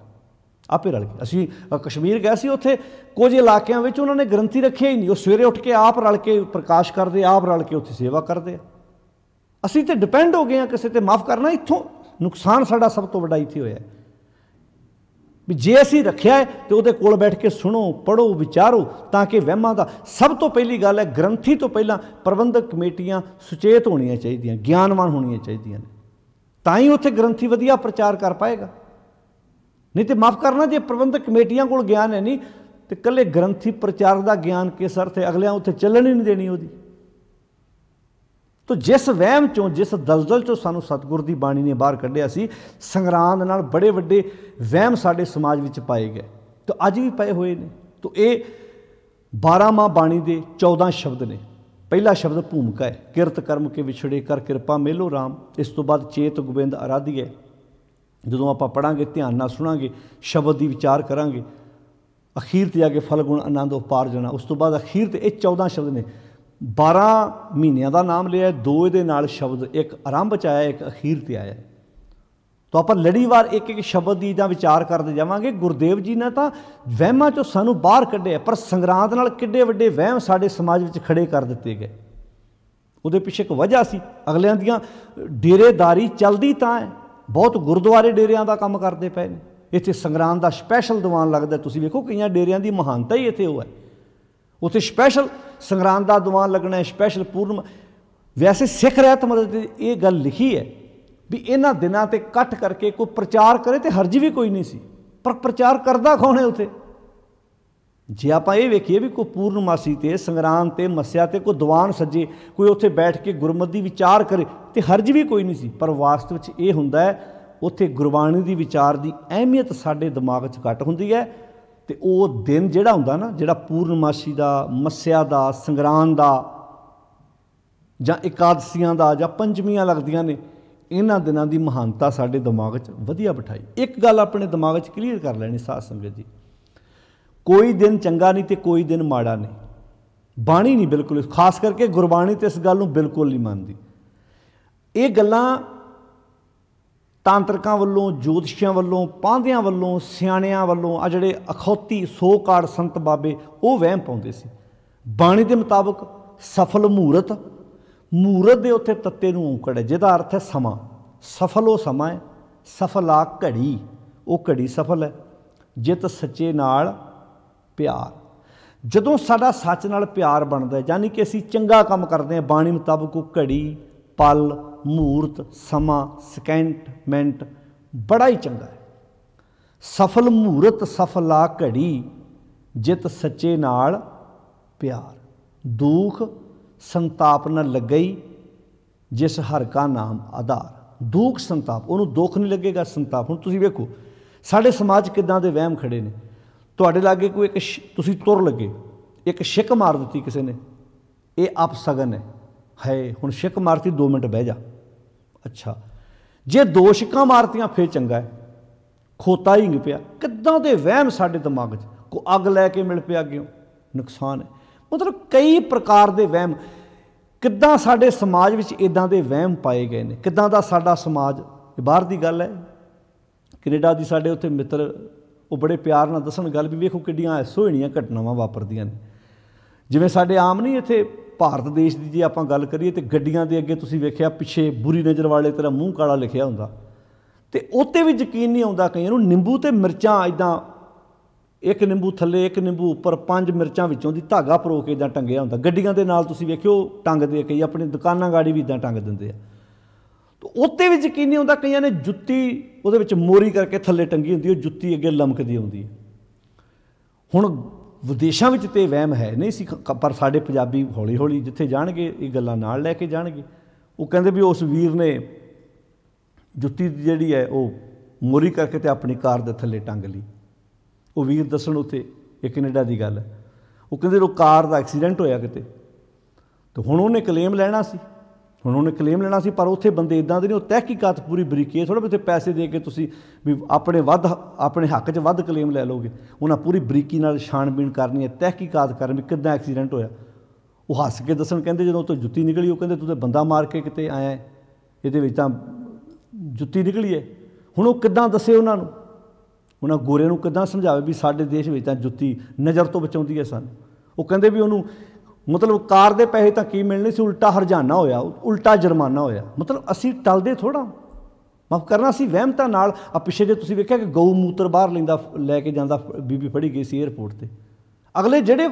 ਆਪੇ ਰਲ ਕੇ ਅਸੀਂ ਕਸ਼ਮੀਰ ਗਏ ਸੀ ਉੱਥੇ ਕੁਝ ਇਲਾਕਿਆਂ ਵਿੱਚ ਉਹਨਾਂ ਨੇ ਗ੍ਰੰਥੀ ਰੱਖਿਆ ਹੀ ਨਹੀਂ ਉਹ ਸਵੇਰੇ ਉੱਠ ਕੇ ਆਪ ਰਲ ਕੇ ਪ੍ਰਕਾਸ਼ ਕਰਦੇ ਆਪ ਰਲ ਕੇ ਉੱਥੇ ਸੇਵਾ ਕਰਦੇ ਅਸੀਂ ਤੇ ਡਿਪੈਂਡ ਹੋ ਗਏ ਆ ਕਿਸੇ ਤੇ ਮਾਫ ਕਰਨਾ ਇੱਥੋਂ ਨੁਕਸਾਨ ਸਾਡਾ ਸਭ ਤੋਂ ਵੱਡਾ ਇੱਥੇ ਹੋਇਆ ਵੀ ਜੇ ਅਸੀਂ ਰੱਖਿਆ ਤੇ ਉਹਦੇ ਕੋਲ ਬੈਠ ਕੇ ਸੁਣੋ ਪੜੋ ਵਿਚਾਰੋ ਤਾਂ ਕਿ ਵਹਿਮਾਂ ਦਾ ਸਭ ਤੋਂ ਪਹਿਲੀ ਗੱਲ ਹੈ ਗ੍ਰੰਥੀ ਤੋਂ ਪਹਿਲਾਂ ਪ੍ਰਬੰਧਕ ਕਮੇਟੀਆਂ ਸੁਚੇਤ ਹੋਣੀਆਂ ਚਾਹੀਦੀਆਂ ਗਿਆਨਵਾਨ ਹੋਣੀਆਂ ਚਾਹੀਦੀਆਂ ਨੇ ਤਾਂ ਹੀ ਉੱਥੇ ਗ੍ਰੰਥੀ ਵਧੀਆ ਪ੍ਰਚਾਰ ਕਰ ਪਾਏਗਾ ਨਹੀਂ ਤੇ ਮਾਫ ਕਰਨਾ ਜੇ ਪ੍ਰਬੰਧਕ ਕਮੇਟੀਆਂ ਕੋਲ ਗਿਆਨ ਹੈ ਨਹੀਂ ਤੇ ਕੱਲੇ ਗ੍ਰੰਥੀ ਪ੍ਰਚਾਰ ਦਾ ਗਿਆਨ ਕਿਸ ਅਰਥ ਹੈ ਅਗਲਿਆਂ ਉੱਥੇ ਚੱਲਣ ਹੀ ਨਹੀਂ ਦੇਣੀ ਉਹਦੀ ਤੋ ਜਿਸ ਵਹਿਮ ਚੋਂ ਜਿਸ ਦਲਦਲ ਚੋਂ ਸਾਨੂੰ ਸਤਿਗੁਰ ਦੀ ਬਾਣੀ ਨੇ ਬਾਹਰ ਕੱਢਿਆ ਸੀ ਸੰਗਰਾਂਦ ਨਾਲ ਬੜੇ ਵੱਡੇ ਵਹਿਮ ਸਾਡੇ ਸਮਾਜ ਵਿੱਚ ਪਾਏ ਗਏ ਤੋ ਅੱਜ ਵੀ ਪਏ ਹੋਏ ਨੇ ਤੋ ਇਹ 12 ਮਾ ਬਾਣੀ ਦੇ 14 ਸ਼ਬਦ ਨੇ ਪਹਿਲਾ ਸ਼ਬਦ ਭੂਮਿਕਾ ਹੈ ਕਿਰਤ ਕਰਮ ਕੇ ਵਿਛੜੇ ਕਰ ਕਿਰਪਾ ਮੇਲੋ RAM ਇਸ ਤੋਂ ਬਾਅਦ ਚੇਤ ਗੋਬਿੰਦ ਹੈ ਜਦੋਂ ਆਪਾਂ ਪੜਾਂਗੇ ਧਿਆਨ ਨਾਲ ਸੁਣਾਂਗੇ ਸ਼ਬਦ ਦੀ ਵਿਚਾਰ ਕਰਾਂਗੇ ਅਖੀਰ ਤੇ ਜਾ ਕੇ ਫਲਗੁਣ ਆਨੰਦ ਉਪਾਰ ਜਣਾ ਉਸ ਤੋਂ ਬਾਅਦ ਅਖੀਰ ਤੇ ਇਹ 14 ਸ਼ਬਦ ਨੇ 12 ਮਹੀਨਿਆਂ ਦਾ ਨਾਮ ਲਿਆ ਦੋ ਇਹਦੇ ਨਾਲ ਸ਼ਬਦ ਇੱਕ ਆਰੰਭ ਚ ਆਇਆ ਇੱਕ ਅਖੀਰ ਤੇ ਆਇਆ ਤਾਂ ਆਪਾਂ ਲੜੀਵਾਰ ਇੱਕ ਇੱਕ ਸ਼ਬਦ ਦੀ ਜਾਂ ਵਿਚਾਰ ਕਰਦੇ ਜਾਵਾਂਗੇ ਗੁਰਦੇਵ ਜੀ ਨੇ ਤਾਂ ਵਹਿਮਾਂ ਚੋਂ ਸਾਨੂੰ ਬਾਹਰ ਕੱਢਿਆ ਪਰ ਸੰਗਰਾਂਦ ਨਾਲ ਕਿੱਡੇ ਵੱਡੇ ਵਹਿਮ ਸਾਡੇ ਸਮਾਜ ਵਿੱਚ ਖੜੇ ਕਰ ਦਿੱਤੇ ਗਏ ਉਹਦੇ ਪਿੱਛੇ ਇੱਕ ਵਜ੍ਹਾ ਸੀ ਅਗਲਿਆਂ ਦੀਆਂ ਡੇਰੇਦਾਰੀ ਚੱਲਦੀ ਤਾਂ ਹੈ ਬਹੁਤ ਗੁਰਦੁਆਰੇ ਡੇਰਿਆਂ ਦਾ ਕੰਮ ਕਰਦੇ ਪਏ ਨੇ ਇੱਥੇ ਸੰਗਰਾਂਦ ਦਾ ਸਪੈਸ਼ਲ ਦੀਵਾਨ ਲੱਗਦਾ ਤੁਸੀਂ ਵੇਖੋ ਕਈਆਂ ਡੇਰਿਆਂ ਦੀ ਮਹਾਨਤਾ ਹੀ ਇੱਥੇ ਹੋਇਆ ਉੱਥੇ ਸਪੈਸ਼ਲ ਸੰਗਰਾਂਦ ਦਾ ਦੀਵਾਨ ਲੱਗਣਾ ਸਪੈਸ਼ਲ ਪੂਰਨ ਵੈਸੇ ਸਿੱਖ ਰਹਿਤ ਮਦਦ ਇਹ ਗੱਲ ਲਿਖੀ ਹੈ ਵੀ ਇਹਨਾਂ ਦਿਨਾਂ ਤੇ ਇਕੱਠ ਕਰਕੇ ਕੋਈ ਪ੍ਰਚਾਰ ਕਰੇ ਤੇ ਹਰਜੀ ਵੀ ਕੋਈ ਨਹੀਂ ਸੀ ਪਰ ਪ੍ਰਚਾਰ ਕਰਦਾ ਕੌਣ ਹੈ ਉਥੇ ਜੇ ਆਪਾਂ ਇਹ ਵੇਖੀਏ ਵੀ ਕੋਈ ਪੂਰਨਮਾਸੀ ਤੇ ਸੰਗਰਾਂਦ ਤੇ ਮੱਸਿਆ ਤੇ ਕੋਈ ਦੀਵਾਨ ਸੱਜੇ ਕੋਈ ਉੱਥੇ ਬੈਠ ਕੇ ਗੁਰਮਤਿ ਵਿਚਾਰ ਕਰੇ ਤੇ ਹਰਜੀ ਵੀ ਕੋਈ ਨਹੀਂ ਸੀ ਪਰ ਵਾਸਤਵ ਵਿੱਚ ਇਹ ਹੁੰਦਾ ਹੈ ਉੱਥੇ ਗੁਰਬਾਣੀ ਦੀ ਵਿਚਾਰ ਦੀ ਅਹਿਮੀਅਤ ਸਾਡੇ ਦਿਮਾਗ 'ਚ ਘਟ ਹੁੰਦੀ ਹੈ ਤੇ ਉਹ ਦਿਨ ਜਿਹੜਾ ਹੁੰਦਾ ਨਾ ਜਿਹੜਾ ਪੂਰਨਮਾਸ਼ੀ ਦਾ ਮੱਸਿਆ ਦਾ ਸੰਗਰਾਂ ਦਾ ਜਾਂ ਇਕਾਦਸੀਆਂ ਦਾ ਜਾਂ ਪੰਜਮੀਆਂ ਲੱਗਦੀਆਂ ਨੇ ਇਹਨਾਂ ਦਿਨਾਂ ਦੀ ਮਹਾਨਤਾ ਸਾਡੇ ਦਿਮਾਗ 'ਚ ਵਧੀਆ ਬਿਠਾਈ ਇੱਕ ਗੱਲ ਆਪਣੇ ਦਿਮਾਗ 'ਚ ਕਲੀਅਰ ਕਰ ਲੈਣੀ ਸਾਧ ਸੰਗਤ ਜੀ ਕੋਈ ਦਿਨ ਚੰਗਾ ਨਹੀਂ ਤੇ ਕੋਈ ਦਿਨ ਮਾੜਾ ਨਹੀਂ ਬਾਣੀ ਨਹੀਂ ਬਿਲਕੁਲ ਖਾਸ ਕਰਕੇ ਗੁਰਬਾਣੀ ਤੇ ਇਸ ਗੱਲ ਨੂੰ ਬਿਲਕੁਲ ਨਹੀਂ ਮੰਨਦੀ ਇਹ ਗੱਲਾਂ ਤਾਂਤਰਿਕਾਂ ਵੱਲੋਂ ਜੋਤਿਸ਼ੀਆਂ ਵੱਲੋਂ ਪਾਂਧਿਆਂ ਵੱਲੋਂ ਸਿਆਣਿਆਂ ਵੱਲੋਂ ਆ ਜਿਹੜੇ ਅਖੌਤੀ ਸੋ ਸੋਕਾੜ ਸੰਤ ਬਾਬੇ ਉਹ ਵਹਿਮ ਪਾਉਂਦੇ ਸੀ ਬਾਣੀ ਦੇ ਮੁਤਾਬਕ ਸਫਲ ਮੂਰਤ ਮੂਰਤ ਦੇ ਉੱਤੇ ਤੱਤੇ ਨੂੰ ਔਂਕੜ ਹੈ ਜਿਹਦਾ ਅਰਥ ਹੈ ਸਮਾਂ ਸਫਲ ਉਹ ਸਮਾਂ ਹੈ ਸਫਲਾ ਘੜੀ ਉਹ ਘੜੀ ਸਫਲ ਹੈ ਜਿਤ ਸੱਚੇ ਨਾਲ ਪਿਆਰ ਜਦੋਂ ਸਾਡਾ ਸੱਚ ਨਾਲ ਪਿਆਰ ਬਣਦਾ ਹੈ ਯਾਨੀ ਕਿ ਅਸੀਂ ਚੰਗਾ ਕੰਮ ਕਰਦੇ ਹਾਂ ਬਾਣੀ ਮੁਤਾਬਕ ਉਹ ਘੜੀ ਪਲ ਮੂਰਤ ਸਮਾਂ ਸਕੈਂਟਮੈਂਟ ਬੜਾ ਹੀ ਚੰਗਾ ਹੈ ਸਫਲ ਮੂਰਤ ਸਫਲਾ ਘੜੀ ਜਿਤ ਸੱਚੇ ਨਾਲ ਪਿਆਰ ਦੁੱਖ ਸੰਤਾਪ ਨਾ ਲੱਗਈ ਜਿਸ ਹਰ ਕਾ ਨਾਮ ਆਧਾਰ ਦੁੱਖ ਸੰਤਾਪ ਉਹਨੂੰ ਦੁੱਖ ਨਹੀਂ ਲੱਗੇਗਾ ਸੰਤਾਪ ਹੁਣ ਤੁਸੀਂ ਵੇਖੋ ਸਾਡੇ ਸਮਾਜ ਕਿਦਾਂ ਦੇ ਵਹਿਮ ਖੜੇ ਨੇ ਤੁਹਾਡੇ ਲਾਗੇ ਕੋਈ ਇੱਕ ਤੁਸੀਂ ਤੁਰ ਲੱਗੇ ਇੱਕ ਛਿੱਕ ਮਾਰ ਦਿੱਤੀ ਕਿਸੇ ਨੇ ਇਹ ਅਪਸਗਨ ਹੈ ਹੈ ਹੁਣ ਛਿੱਕ ਮਾਰਤੀ 2 ਮਿੰਟ ਬਹਿ ਜਾ ਅੱਛਾ ਜੇ ਦੋ ਮਾਰਤੀਆਂ ਫੇਰ ਚੰਗਾ ਹੈ ਖੋਤਾ ਹੀ ਨਹੀਂ ਪਿਆ ਕਿੱਦਾਂ ਦੇ ਵਹਿਮ ਸਾਡੇ ਦਿਮਾਗ 'ਚ ਕੋ ਅੱਗ ਲੈ ਕੇ ਮਿਲ ਪਿਆ ਗਿਓ ਨੁਕਸਾਨ ਹੈ ਮਤਲਬ ਕਈ ਪ੍ਰਕਾਰ ਦੇ ਵਹਿਮ ਕਿੱਦਾਂ ਸਾਡੇ ਸਮਾਜ ਵਿੱਚ ਇਦਾਂ ਦੇ ਵਹਿਮ ਪਾਏ ਗਏ ਨੇ ਕਿੱਦਾਂ ਦਾ ਸਾਡਾ ਸਮਾਜ ਬਾਹਰ ਦੀ ਗੱਲ ਹੈ ਕੈਨੇਡਾ ਦੀ ਸਾਡੇ ਉੱਥੇ ਮਿੱਤਰ ਉਹ ਬੜੇ ਪਿਆਰ ਨਾਲ ਦੱਸਣ ਗੱਲ ਵੀ ਵੇਖੋ ਕਿੱਡੀਆਂ ਸੋਹਣੀਆਂ ਘਟਨਾਵਾਂ ਵਾਪਰਦੀਆਂ ਨੇ ਜਿਵੇਂ ਸਾਡੇ ਆਮ ਨਹੀਂ ਇੱਥੇ ਭਾਰਤ ਦੇਸ਼ ਦੀ ਜੇ ਆਪਾਂ ਗੱਲ ਕਰੀਏ ਤੇ ਗੱਡੀਆਂ ਦੇ ਅੱਗੇ ਤੁਸੀਂ ਵੇਖਿਆ ਪਿੱਛੇ ਬੁਰੀ ਨਜ਼ਰ ਵਾਲੇ ਤੇਰਾ ਮੂੰਹ ਕਾਲਾ ਲਿਖਿਆ ਹੁੰਦਾ ਤੇ ਉੱਤੇ ਵੀ ਯਕੀਨ ਨਹੀਂ ਆਉਂਦਾ ਕਈਆਂ ਨੂੰ ਨਿੰਬੂ ਤੇ ਮਿਰਚਾਂ ਇਦਾਂ ਇੱਕ ਨਿੰਬੂ ਥੱਲੇ ਇੱਕ ਨਿੰਬੂ ਉੱਪਰ ਪੰਜ ਮਿਰਚਾਂ ਵਿੱਚੋਂ ਦੀ ਧਾਗਾ ਪਰੋ ਕੇ ਇਦਾਂ ਟੰਗਿਆ ਹੁੰਦਾ ਗੱਡੀਆਂ ਦੇ ਨਾਲ ਤੁਸੀਂ ਵੇਖਿਓ ਟੰਗਦੇ ਕਈ ਆਪਣੀ ਦੁਕਾਨਾਂ ਗਾੜੀ ਵੀ ਇਦਾਂ ਟੰਗ ਦਿੰਦੇ ਆ ਤੋ ਉੱਤੇ ਵੀ ਯਕੀਨ ਨਹੀਂ ਆਉਂਦਾ ਕਈਆਂ ਨੇ ਜੁੱਤੀ ਉਹਦੇ ਵਿੱਚ ਮੋਰੀ ਕਰਕੇ ਥੱਲੇ ਟੰਗੀ ਹੁੰਦੀ ਉਹ ਜੁੱਤੀ ਅੱਗੇ ਲਮਕਦੀ ਆਉਂਦੀ ਹੈ ਹੁਣ ਵਿਦੇਸ਼ਾਂ ਵਿੱਚ ਤੇ ਵਹਿਮ ਹੈ ਨਹੀਂ ਸੀ ਪਰ ਸਾਡੇ ਪੰਜਾਬੀ ਹੌਲੀ ਹੌਲੀ ਜਿੱਥੇ ਜਾਣਗੇ ਇਹ ਗੱਲਾਂ ਨਾਲ ਲੈ ਕੇ ਜਾਣਗੇ ਉਹ ਕਹਿੰਦੇ ਵੀ ਉਸ ਵੀਰ ਨੇ ਜੁੱਤੀ ਜਿਹੜੀ ਹੈ ਉਹ ਮੋਰੀ ਕਰਕੇ ਤੇ ਆਪਣੀ ਕਾਰ ਦੇ ਥੱਲੇ ਟੰਗ ਲਈ ਉਹ ਵੀਰ ਦੱਸਣ ਉਥੇ ਇਹ ਕੈਨੇਡਾ ਦੀ ਗੱਲ ਹੈ ਉਹ ਕਹਿੰਦੇ ਉਹ ਕਾਰ ਦਾ ਐਕਸੀਡੈਂਟ ਹੋਇਆ ਕਿਤੇ ਤੇ ਹੁਣ ਉਹਨੇ ਕਲੇਮ ਲੈਣਾ ਸੀ ਹੁਣ ਉਹਨੇ ਕਲੇਮ ਲੈਣਾ ਸੀ ਪਰ ਉੱਥੇ ਬੰਦੇ ਇਦਾਂ ਦੇ ਨਹੀਂ ਉਹ ਤਹਿਕੀਕਾਤ ਪੂਰੀ ਬਰੀਕੀ ਥੋੜਾ ਬਥੇ ਪੈਸੇ ਦੇ ਕੇ ਤੁਸੀਂ ਵੀ ਆਪਣੇ ਵੱਧ ਆਪਣੇ ਹੱਕ 'ਚ ਵੱਧ ਕਲੇਮ ਲੈ ਲਓਗੇ ਉਹਨਾਂ ਪੂਰੀ ਬਰੀਕੀ ਨਾਲ ਛਾਣਬੀਣ ਕਰਨੀ ਹੈ ਤਹਿਕੀਕਾਤ ਵੀ ਕਿੱਦਾਂ ਐਕਸੀਡੈਂਟ ਹੋਇਆ ਉਹ ਹੱਸ ਕੇ ਦੱਸਣ ਕਹਿੰਦੇ ਜਦੋਂ ਉੱਥੇ ਜੁੱਤੀ ਨਿਕਲੀ ਉਹ ਕਹਿੰਦੇ ਤੂੰ ਤੇ ਬੰਦਾ ਮਾਰ ਕੇ ਕਿਤੇ ਆਇਆ ਇਹਦੇ ਵਿੱਚ ਤਾਂ ਜੁੱਤੀ ਨਿਕਲੀ ਹੈ ਹੁਣ ਉਹ ਕਿੱਦਾਂ ਦੱਸੇ ਉਹਨਾਂ ਨੂੰ ਉਹਨਾਂ ਗੋਰੇ ਨੂੰ ਕਿੱਦਾਂ ਸਮਝਾਵੇ ਵੀ ਸਾਡੇ ਦੇਸ਼ ਵਿੱਚ ਤਾਂ ਜੁੱਤੀ ਨਜ਼ਰ ਤੋਂ ਬਚਾਉਂਦੀ ਹੈ ਸਾਨੂੰ ਉਹ ਕਹਿੰਦੇ ਵੀ ਉਹਨੂੰ ਮਤਲਬ ਕਾਰ ਦੇ ਪੈਸੇ ਤਾਂ ਕੀ ਮਿਲਣੇ ਸੀ ਉਲਟਾ ਹਰਜਾਨਾ ਹੋਇਆ ਉਲਟਾ ਜੁਰਮਾਨਾ ਹੋਇਆ ਮਤਲਬ ਅਸੀਂ ਟਲਦੇ ਥੋੜਾ ਮਾਫ ਕਰਨਾ ਸੀ ਵਹਿਮਤਾ ਨਾਲ ਆ ਪਿਛੇ ਜੇ ਤੁਸੀਂ ਵੇਖਿਆ ਕਿ ਗਊ ਮੂਤਰ ਬਾਹਰ ਲੈਂਦਾ ਲੈ ਕੇ ਜਾਂਦਾ ਬੀਬੀ ਫੜੀ ਗਈ ਸੀ 에ਅਰਪੋਰਟ ਤੇ ਅਗਲੇ ਜਿਹੜੇ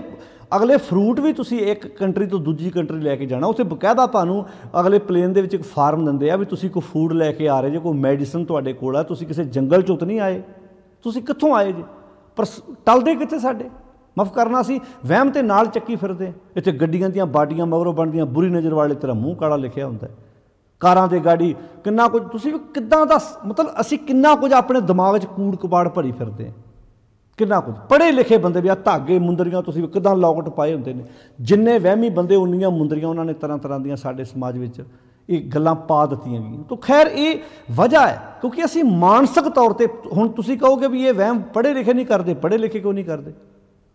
ਅਗਲੇ ਫਰੂਟ ਵੀ ਤੁਸੀਂ ਇੱਕ ਕੰਟਰੀ ਤੋਂ ਦੂਜੀ ਕੰਟਰੀ ਲੈ ਕੇ ਜਾਣਾ ਉਥੇ ਬਕਾਇਦਾ ਤੁਹਾਨੂੰ ਅਗਲੇ ਪਲੇਨ ਦੇ ਵਿੱਚ ਇੱਕ ਫਾਰਮ ਦਿੰਦੇ ਆ ਵੀ ਤੁਸੀਂ ਕੋਈ ਫੂਡ ਲੈ ਕੇ ਆ ਰਹੇ ਜੇ ਕੋਈ ਮੈਡੀਸਨ ਤੁਹਾਡੇ ਕੋਲ ਆ ਤੁਸੀਂ ਕਿਸੇ ਜੰਗਲ ਚੋਂ ਨਹੀਂ ਆਏ ਤੁਸੀਂ ਕਿੱਥੋਂ ਆਏ ਜੀ ਪਰ ਟਲਦੇ ਕਿੱਥੇ ਸਾਡੇ ਮਾਫ ਕਰਨਾ ਸੀ ਵਹਿਮ ਤੇ ਨਾਲ ਚੱਕੀ ਫਿਰਦੇ ਇੱਥੇ ਗੱਡੀਆਂ ਦੀਆਂ ਬਾਡੀਆਂ ਮਗਰੋਂ ਬਣਦੀਆਂ ਬੁਰੀ ਨਜ਼ਰ ਵਾਲੇ ਤੇਰਾ ਮੂੰਹ ਕਾਲਾ ਲਿਖਿਆ ਹੁੰਦਾ ਕਾਰਾਂ ਤੇ ਗਾੜੀ ਕਿੰਨਾ ਕੁਝ ਤੁਸੀਂ ਵੀ ਕਿੱਦਾਂ ਦਾ ਮਤਲਬ ਅਸੀਂ ਕਿੰਨਾ ਕੁਝ ਆਪਣੇ ਦਿਮਾਗ 'ਚ ਕੂੜ ਕਬਾੜ ਭਰੀ ਫਿਰਦੇ ਕਿੰਨਾ ਕੁਝ ਪੜੇ ਲਿਖੇ ਬੰਦੇ ਵੀ ਆ ਧਾਗੇ ਮੁੰਦਰੀਆਂ ਤੁਸੀਂ ਵੀ ਕਿਦਾਂ ਲੌਕਟ ਪਾਏ ਹੁੰਦੇ ਨੇ ਜਿੰਨੇ ਵਹਿਮੀ ਬੰਦੇ ਉਨੀਆਂ ਮੁੰਦਰੀਆਂ ਉਹਨਾਂ ਨੇ ਤਰ੍ਹਾਂ ਤਰ੍ਹਾਂ ਦੀਆਂ ਸਾਡੇ ਸਮਾਜ ਵਿੱਚ ਇਹ ਗੱਲਾਂ ਪਾ ਦਿੱਤੀਆਂ ਗਈਆਂ ਤਾਂ ਖੈਰ ਇਹ ਵਜ੍ਹਾ ਹੈ ਕਿਉਂਕਿ ਅਸੀਂ ਮਾਨਸਿਕ ਤੌਰ ਤੇ ਹੁਣ ਤੁਸੀਂ ਕਹੋਗੇ ਵੀ ਇਹ ਵਹਿਮ ਪੜੇ ਲਿਖੇ ਨਹੀਂ ਕਰਦੇ ਪੜੇ ਲਿਖੇ ਕਿਉਂ ਨਹੀਂ ਕਰਦੇ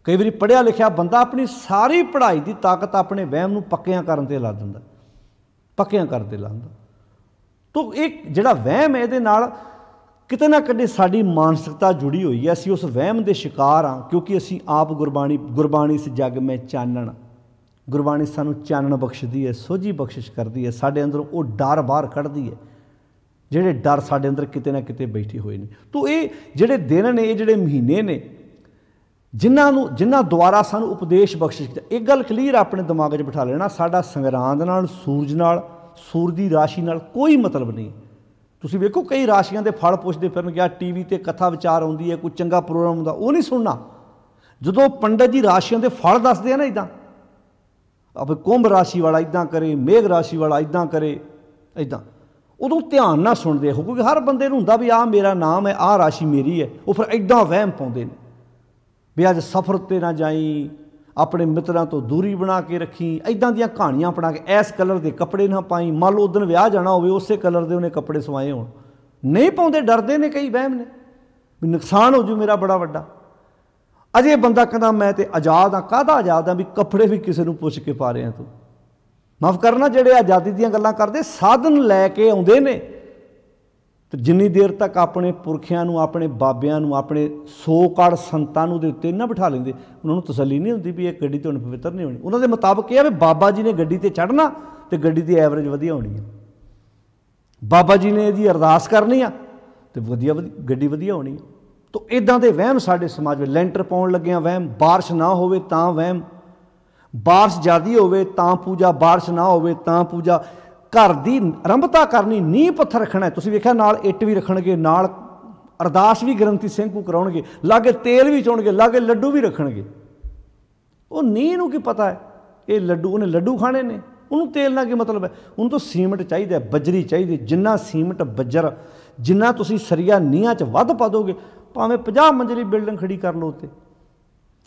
ਕਈ ਵਾਰੀ ਪੜਿਆ ਲਿਖਿਆ ਬੰਦਾ ਆਪਣੀ ਸਾਰੀ ਪੜ੍ਹਾਈ ਦੀ ਤਾਕਤ ਆਪਣੇ ਵਹਿਮ ਨੂੰ ਪੱਕਿਆਂ ਕਰਨ ਤੇ ਲਾ ਦਿੰਦਾ ਪੱਕਿਆਂ ਕਰਦੇ ਲਾਂਦਾ ਤਾਂ ਇਹ ਜਿਹੜਾ ਵਹਿਮ ਹੈ ਇਹਦੇ ਨਾਲ ਕਿਤੇ ਨਾ ਕਿਤੇ ਸਾਡੀ ਮਾਨਸਿਕਤਾ ਜੁੜੀ ਹੋਈ ਹੈ ਅਸੀਂ ਉਸ ਵਹਿਮ ਦੇ ਸ਼ਿਕਾਰ ਆ ਕਿਉਂਕਿ ਅਸੀਂ ਆਪ ਗੁਰਬਾਣੀ ਗੁਰਬਾਣੀ ਇਸ ਜਗ ਮੈਂ ਚਾਨਣ ਗੁਰਬਾਣੀ ਸਾਨੂੰ ਚਾਨਣ ਬਖਸ਼ਦੀ ਹੈ ਸੋਝੀ ਬਖਸ਼ਿਸ਼ ਕਰਦੀ ਹੈ ਸਾਡੇ ਅੰਦਰ ਉਹ ਡਰ ਬਾਹਰ ਕੱਢਦੀ ਹੈ ਜਿਹੜੇ ਡਰ ਸਾਡੇ ਅੰਦਰ ਕਿਤੇ ਨਾ ਕਿਤੇ ਬੈਠੇ ਹੋਏ ਨੇ ਤੋਂ ਇਹ ਜਿਹੜੇ ਦਿਨ ਨੇ ਇਹ ਜਿਹੜੇ ਮਹੀਨੇ ਨੇ ਜਿਨ੍ਹਾਂ ਨੂੰ ਜਿਨ੍ਹਾਂ ਦੁਆਰਾ ਸਾਨੂੰ ਉਪਦੇਸ਼ ਬਖਸ਼ਿਸ਼ ਕੀਤਾ ਇਹ ਗੱਲ ਕਲੀਅਰ ਆਪਣੇ ਦਿਮਾਗ 'ਚ ਬਿਠਾ ਲੈਣਾ ਸਾਡਾ ਸੰਗਰਾਂਦ ਨਾਲ ਸੂਰਜ ਨਾਲ ਸੂਰਜ ਦੀ ਰਾਸ਼ੀ ਨਾਲ ਕੋਈ ਮਤਲਬ ਨਹੀਂ ਤੁਸੀਂ ਵੇਖੋ ਕਈ ਰਾਸ਼ੀਆਂ ਦੇ ਫਲ ਪੁੱਛਦੇ ਫਿਰਨ ਗਿਆ ਟੀਵੀ ਤੇ ਕਥਾ ਵਿਚਾਰ ਆਉਂਦੀ ਹੈ ਕੋਈ ਚੰਗਾ ਪ੍ਰੋਗਰਾਮ ਹੁੰਦਾ ਉਹ ਨਹੀਂ ਸੁਣਨਾ ਜਦੋਂ ਪੰਡਤ ਜੀ ਰਾਸ਼ੀਆਂ ਦੇ ਫਲ ਦੱਸਦੇ ਆ ਨਾ ਇਦਾਂ ਅਬ ਕੁੰਭ ਰਾਸ਼ੀ ਵਾਲਾ ਇਦਾਂ ਕਰੇ ਮੇਘ ਰਾਸ਼ੀ ਵਾਲਾ ਇਦਾਂ ਕਰੇ ਇਦਾਂ ਉਦੋਂ ਧਿਆਨ ਨਾਲ ਸੁਣਦੇ ਹੋ ਕਿਉਂਕਿ ਹਰ ਬੰਦੇ ਨੂੰ ਹੁੰਦਾ ਵੀ ਆ ਮੇਰਾ ਨਾਮ ਹੈ ਆ ਰਾਸ਼ੀ ਮੇਰੀ ਹੈ ਉਹ ਫਿਰ ਇਦਾਂ ਵਹਿਮ ਪਾਉਂਦੇ ਨੇ ਵੀ ਅੱਜ ਸਫ਼ਰ ਤੇ ਨਾ ਜਾਈ ਆਪਣੇ ਮਿੱਤਰਾਂ ਤੋਂ ਦੂਰੀ ਬਣਾ ਕੇ ਰੱਖੀ ਐਦਾਂ ਦੀਆਂ ਕਹਾਣੀਆਂ ਬਣਾ ਕੇ ਐਸ ਕਲਰ ਦੇ ਕੱਪੜੇ ਨਾ ਪਾਈ ਮੰਨ ਲਓ ਉਦੋਂ ਵਿਆਹ ਜਾਣਾ ਹੋਵੇ ਉਸੇ ਕਲਰ ਦੇ ਉਹਨੇ ਕੱਪੜੇ ਸਵਾਏ ਹੋਣ ਨਹੀਂ ਪਾਉਂਦੇ ਡਰਦੇ ਨੇ ਕਈ ਵਹਿਮ ਨੇ ਵੀ ਨੁਕਸਾਨ ਹੋ ਜੂ ਮੇਰਾ ਬੜਾ ਵੱਡਾ ਅਜੇ ਬੰਦਾ ਕਹਿੰਦਾ ਮੈਂ ਤੇ ਆਜ਼ਾਦ ਆ ਕਾਹਦਾ ਆਜ਼ਾਦ ਆ ਵੀ ਕੱਪੜੇ ਵੀ ਕਿਸੇ ਨੂੰ ਪੁੱਛ ਕੇ ਪਾ ਰਿਆਂ ਤੂੰ ਮਾਫ ਕਰਨਾ ਜਿਹੜੇ ਆਜ਼ਾਦੀ ਦੀਆਂ ਗੱਲਾਂ ਕਰਦੇ ਸਾਧਨ ਲੈ ਕੇ ਆਉਂਦੇ ਨੇ ਤੇ ਜਿੰਨੀ ਦੇਰ ਤੱਕ ਆਪਣੇ ਪੁਰਖਿਆਂ ਨੂੰ ਆਪਣੇ ਬਾਬਿਆਂ ਨੂੰ ਆਪਣੇ ਸੋਕੜ ਸੰਤਾਂ ਨੂੰ ਦੇ ਉੱਤੇ ਨਾ ਬਿਠਾ ਲੈਂਦੇ ਉਹਨਾਂ ਨੂੰ ਤਸੱਲੀ ਨਹੀਂ ਹੁੰਦੀ ਵੀ ਇਹ ਗੱਡੀ ਤੋਂ ਪਵਿੱਤਰ ਨਹੀਂ ਹੋਣੀ ਉਹਨਾਂ ਦੇ ਮੁਤਾਬਕ ਇਹ ਆ ਵੀ ਬਾਬਾ ਜੀ ਨੇ ਗੱਡੀ ਤੇ ਚੜਨਾ ਤੇ ਗੱਡੀ ਦੀ ਐਵਰੇਜ ਵਧੀਆ ਹੋਣੀ ਹੈ ਬਾਬਾ ਜੀ ਨੇ ਇਹਦੀ ਅਰਦਾਸ ਕਰਨੀ ਆ ਤੇ ਵਧੀਆ ਗੱਡੀ ਵਧੀਆ ਹੋਣੀ ਹੈ ਤੋ ਇਦਾਂ ਦੇ ਵਹਿਮ ਸਾਡੇ ਸਮਾਜ ਵਿੱਚ ਲੈਂਟਰ ਪਾਉਣ ਲੱਗਿਆਂ ਵਹਿਮ بارش ਨਾ ਹੋਵੇ ਤਾਂ ਵਹਿਮ بارش ਜ਼ਿਆਦੀ ਹੋਵੇ ਤਾਂ ਪੂਜਾ بارش ਨਾ ਹੋਵੇ ਤਾਂ ਪੂਜਾ ਘਰ ਦੀ ਆਰੰਭਤਾ ਕਰਨੀ ਨੀਂਹ ਪੱਥਰ ਰੱਖਣਾ ਤੁਸੀਂ ਵੇਖਿਆ ਨਾਲ ਇੱਟ ਵੀ ਰੱਖਣਗੇ ਨਾਲ ਅਰਦਾਸ ਵੀ ਗ੍ਰੰਥੀ ਸਿੰਘ ਨੂੰ ਕਰਾਉਣਗੇ ਲਾਗੇ ਤੇਲ ਵੀ ਚੋਣਗੇ ਲਾਗੇ ਲੱਡੂ ਵੀ ਰੱਖਣਗੇ ਉਹ ਨੀਂਹ ਨੂੰ ਕੀ ਪਤਾ ਹੈ ਇਹ ਲੱਡੂ ਉਹਨੇ ਲੱਡੂ ਖਾਣੇ ਨੇ ਉਹਨੂੰ ਤੇਲ ਨਾਲ ਕੀ ਮਤਲਬ ਹੈ ਉਹਨੂੰ ਤਾਂ ਸੀਮਟ ਚਾਹੀਦਾ ਹੈ ਬਜਰੀ ਚਾਹੀਦੀ ਜਿੰਨਾ ਸੀਮਟ ਬੱਜਰ ਜਿੰਨਾ ਤੁਸੀਂ ਸਰੀਆ ਨੀਹਾਂ 'ਚ ਵੱਧ ਪਾ ਦੋਗੇ ਭਾਵੇਂ 50 ਮੰਜ਼ਲੀ ਬਿਲਡਿੰਗ ਖੜੀ ਕਰ ਲਓ ਤੇ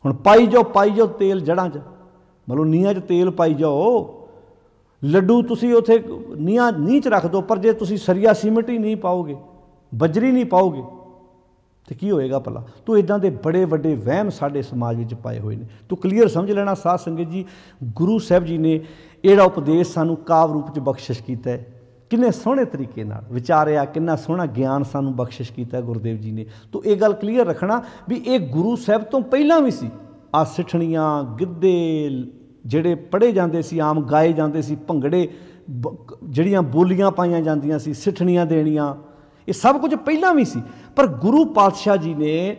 ਹੁਣ ਪਾਈ ਜਾਓ ਪਾਈ ਜਾਓ ਤੇਲ ਜੜਾਂ 'ਚ ਮਤਲਬ ਨੀਹਾਂ 'ਚ ਤੇਲ ਪਾਈ ਜਾਓ ਲੱਡੂ ਤੁਸੀਂ ਉਥੇ ਨੀਆਂ ਨੀਚ ਰੱਖ ਦਿਓ ਪਰ ਜੇ ਤੁਸੀਂ ਸਰੀਆ ਸੀਮਟ ਹੀ ਨਹੀਂ ਪਾਓਗੇ ਬਜਰੀ ਨਹੀਂ ਪਾਓਗੇ ਤੇ ਕੀ ਹੋਏਗਾ ਭਲਾ ਤੂੰ ਇਦਾਂ ਦੇ ਬੜੇ ਵੱਡੇ ਵਹਿਮ ਸਾਡੇ ਸਮਾਜ ਵਿੱਚ ਪਾਏ ਹੋਏ ਨੇ ਤੂੰ ਕਲੀਅਰ ਸਮਝ ਲੈਣਾ ਸਾਧ ਸੰਗਤ ਜੀ ਗੁਰੂ ਸਾਹਿਬ ਜੀ ਨੇ ਇਹੜਾ ਉਪਦੇਸ਼ ਸਾਨੂੰ ਕਾਵ ਰੂਪ ਚ ਬਖਸ਼ਿਸ਼ ਕੀਤਾ ਹੈ ਕਿੰਨੇ ਸੋਹਣੇ ਤਰੀਕੇ ਨਾਲ ਵਿਚਾਰਿਆ ਕਿੰਨਾ ਸੋਹਣਾ ਗਿਆਨ ਸਾਨੂੰ ਬਖਸ਼ਿਸ਼ ਕੀਤਾ ਗੁਰਦੇਵ ਜੀ ਨੇ ਤੂੰ ਇਹ ਗੱਲ ਕਲੀਅਰ ਰੱਖਣਾ ਵੀ ਇਹ ਗੁਰੂ ਸਾਹਿਬ ਤੋਂ ਪਹਿਲਾਂ ਵੀ ਸੀ ਆ ਸਿੱਠਣੀਆਂ ਗਿੱਦੇ ਜਿਹੜੇ ਪੜੇ ਜਾਂਦੇ ਸੀ ਆਮ ਗਾਏ ਜਾਂਦੇ ਸੀ ਭੰਗੜੇ ਜਿਹੜੀਆਂ ਬੋਲੀਆਂ ਪਾਈਆਂ ਜਾਂਦੀਆਂ ਸੀ ਸਿੱਠਣੀਆਂ ਦੇਣੀਆਂ ਇਹ ਸਭ ਕੁਝ ਪਹਿਲਾਂ ਵੀ ਸੀ ਪਰ ਗੁਰੂ ਪਾਤਸ਼ਾਹ ਜੀ ਨੇ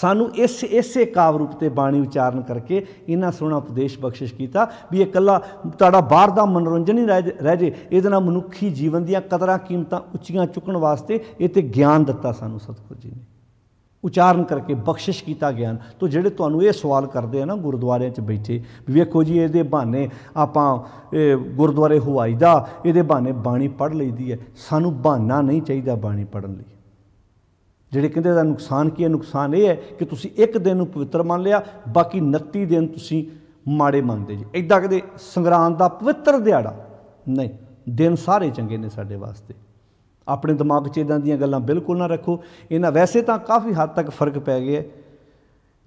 ਸਾਨੂੰ ਇਸ ਇਸੇ ਕਾਵ ਰੂਪ ਤੇ ਬਾਣੀ ਉਚਾਰਨ ਕਰਕੇ ਇਹਨਾਂ ਸੋਹਣਾ ਉਪਦੇਸ਼ ਬਖਸ਼ਿਸ਼ ਕੀਤਾ ਵੀ ਇਹ ਕੱਲਾ ਤੁਹਾਡਾ ਬਾਹਰ ਦਾ ਮਨੋਰੰਜਨ ਹੀ ਰਹਿ ਜੇ ਇਹਦੇ ਨਾਲ ਮਨੁੱਖੀ ਜੀਵਨ ਦੀਆਂ ਕਦਰਾਂ ਕੀਮਤਾਂ ਉੱਚੀਆਂ ਚੁੱਕਣ ਵਾਸਤੇ ਇਹ ਤੇ ਗਿਆਨ ਦਿੱਤਾ ਸਾਨੂੰ ਸਤਿਗੁਰੂ ਜੀ ਨੇ ਉਚਾਰਨ ਕਰਕੇ ਬਖਸ਼ਿਸ਼ ਕੀਤਾ ਗਿਆ ਤਾਂ ਜਿਹੜੇ ਤੁਹਾਨੂੰ ਇਹ ਸਵਾਲ ਕਰਦੇ ਆ ਨਾ ਗੁਰਦੁਆਰਿਆਂ 'ਚ ਬੈਠੇ ਵੀ ਵੇਖੋ ਜੀ ਇਹਦੇ ਬਹਾਨੇ ਆਪਾਂ ਗੁਰਦੁਆਰੇ ਹਵਾਈਦਾ ਇਹਦੇ ਬਹਾਨੇ ਬਾਣੀ ਪੜ ਲਈਦੀ ਹੈ ਸਾਨੂੰ ਬਹਾਨਾ ਨਹੀਂ ਚਾਹੀਦਾ ਬਾਣੀ ਪੜਨ ਲਈ ਜਿਹੜੇ ਕਹਿੰਦੇ ਦਾ ਨੁਕਸਾਨ ਕੀ ਹੈ ਨੁਕਸਾਨ ਇਹ ਹੈ ਕਿ ਤੁਸੀਂ ਇੱਕ ਦਿਨ ਨੂੰ ਪਵਿੱਤਰ ਮੰਨ ਲਿਆ ਬਾਕੀ 29 ਦਿਨ ਤੁਸੀਂ ਮਾੜੇ ਮੰਨਦੇ ਜੀ ਐਦਾਂ ਕਦੇ ਸੰਗਰਾਂਦ ਦਾ ਪਵਿੱਤਰ ਦਿਹਾੜਾ ਨਹੀਂ ਦਿਨ ਸਾਰੇ ਚੰਗੇ ਨੇ ਸਾਡੇ ਵਾਸਤੇ ਆਪਣੇ ਦਿਮਾਗ 'ਚ ਇਦਾਂ ਦੀਆਂ ਗੱਲਾਂ ਬਿਲਕੁਲ ਨਾ ਰੱਖੋ ਇਹਨਾਂ ਵੈਸੇ ਤਾਂ ਕਾਫੀ ਹੱਦ ਤੱਕ ਫਰਕ ਪੈ ਗਿਆ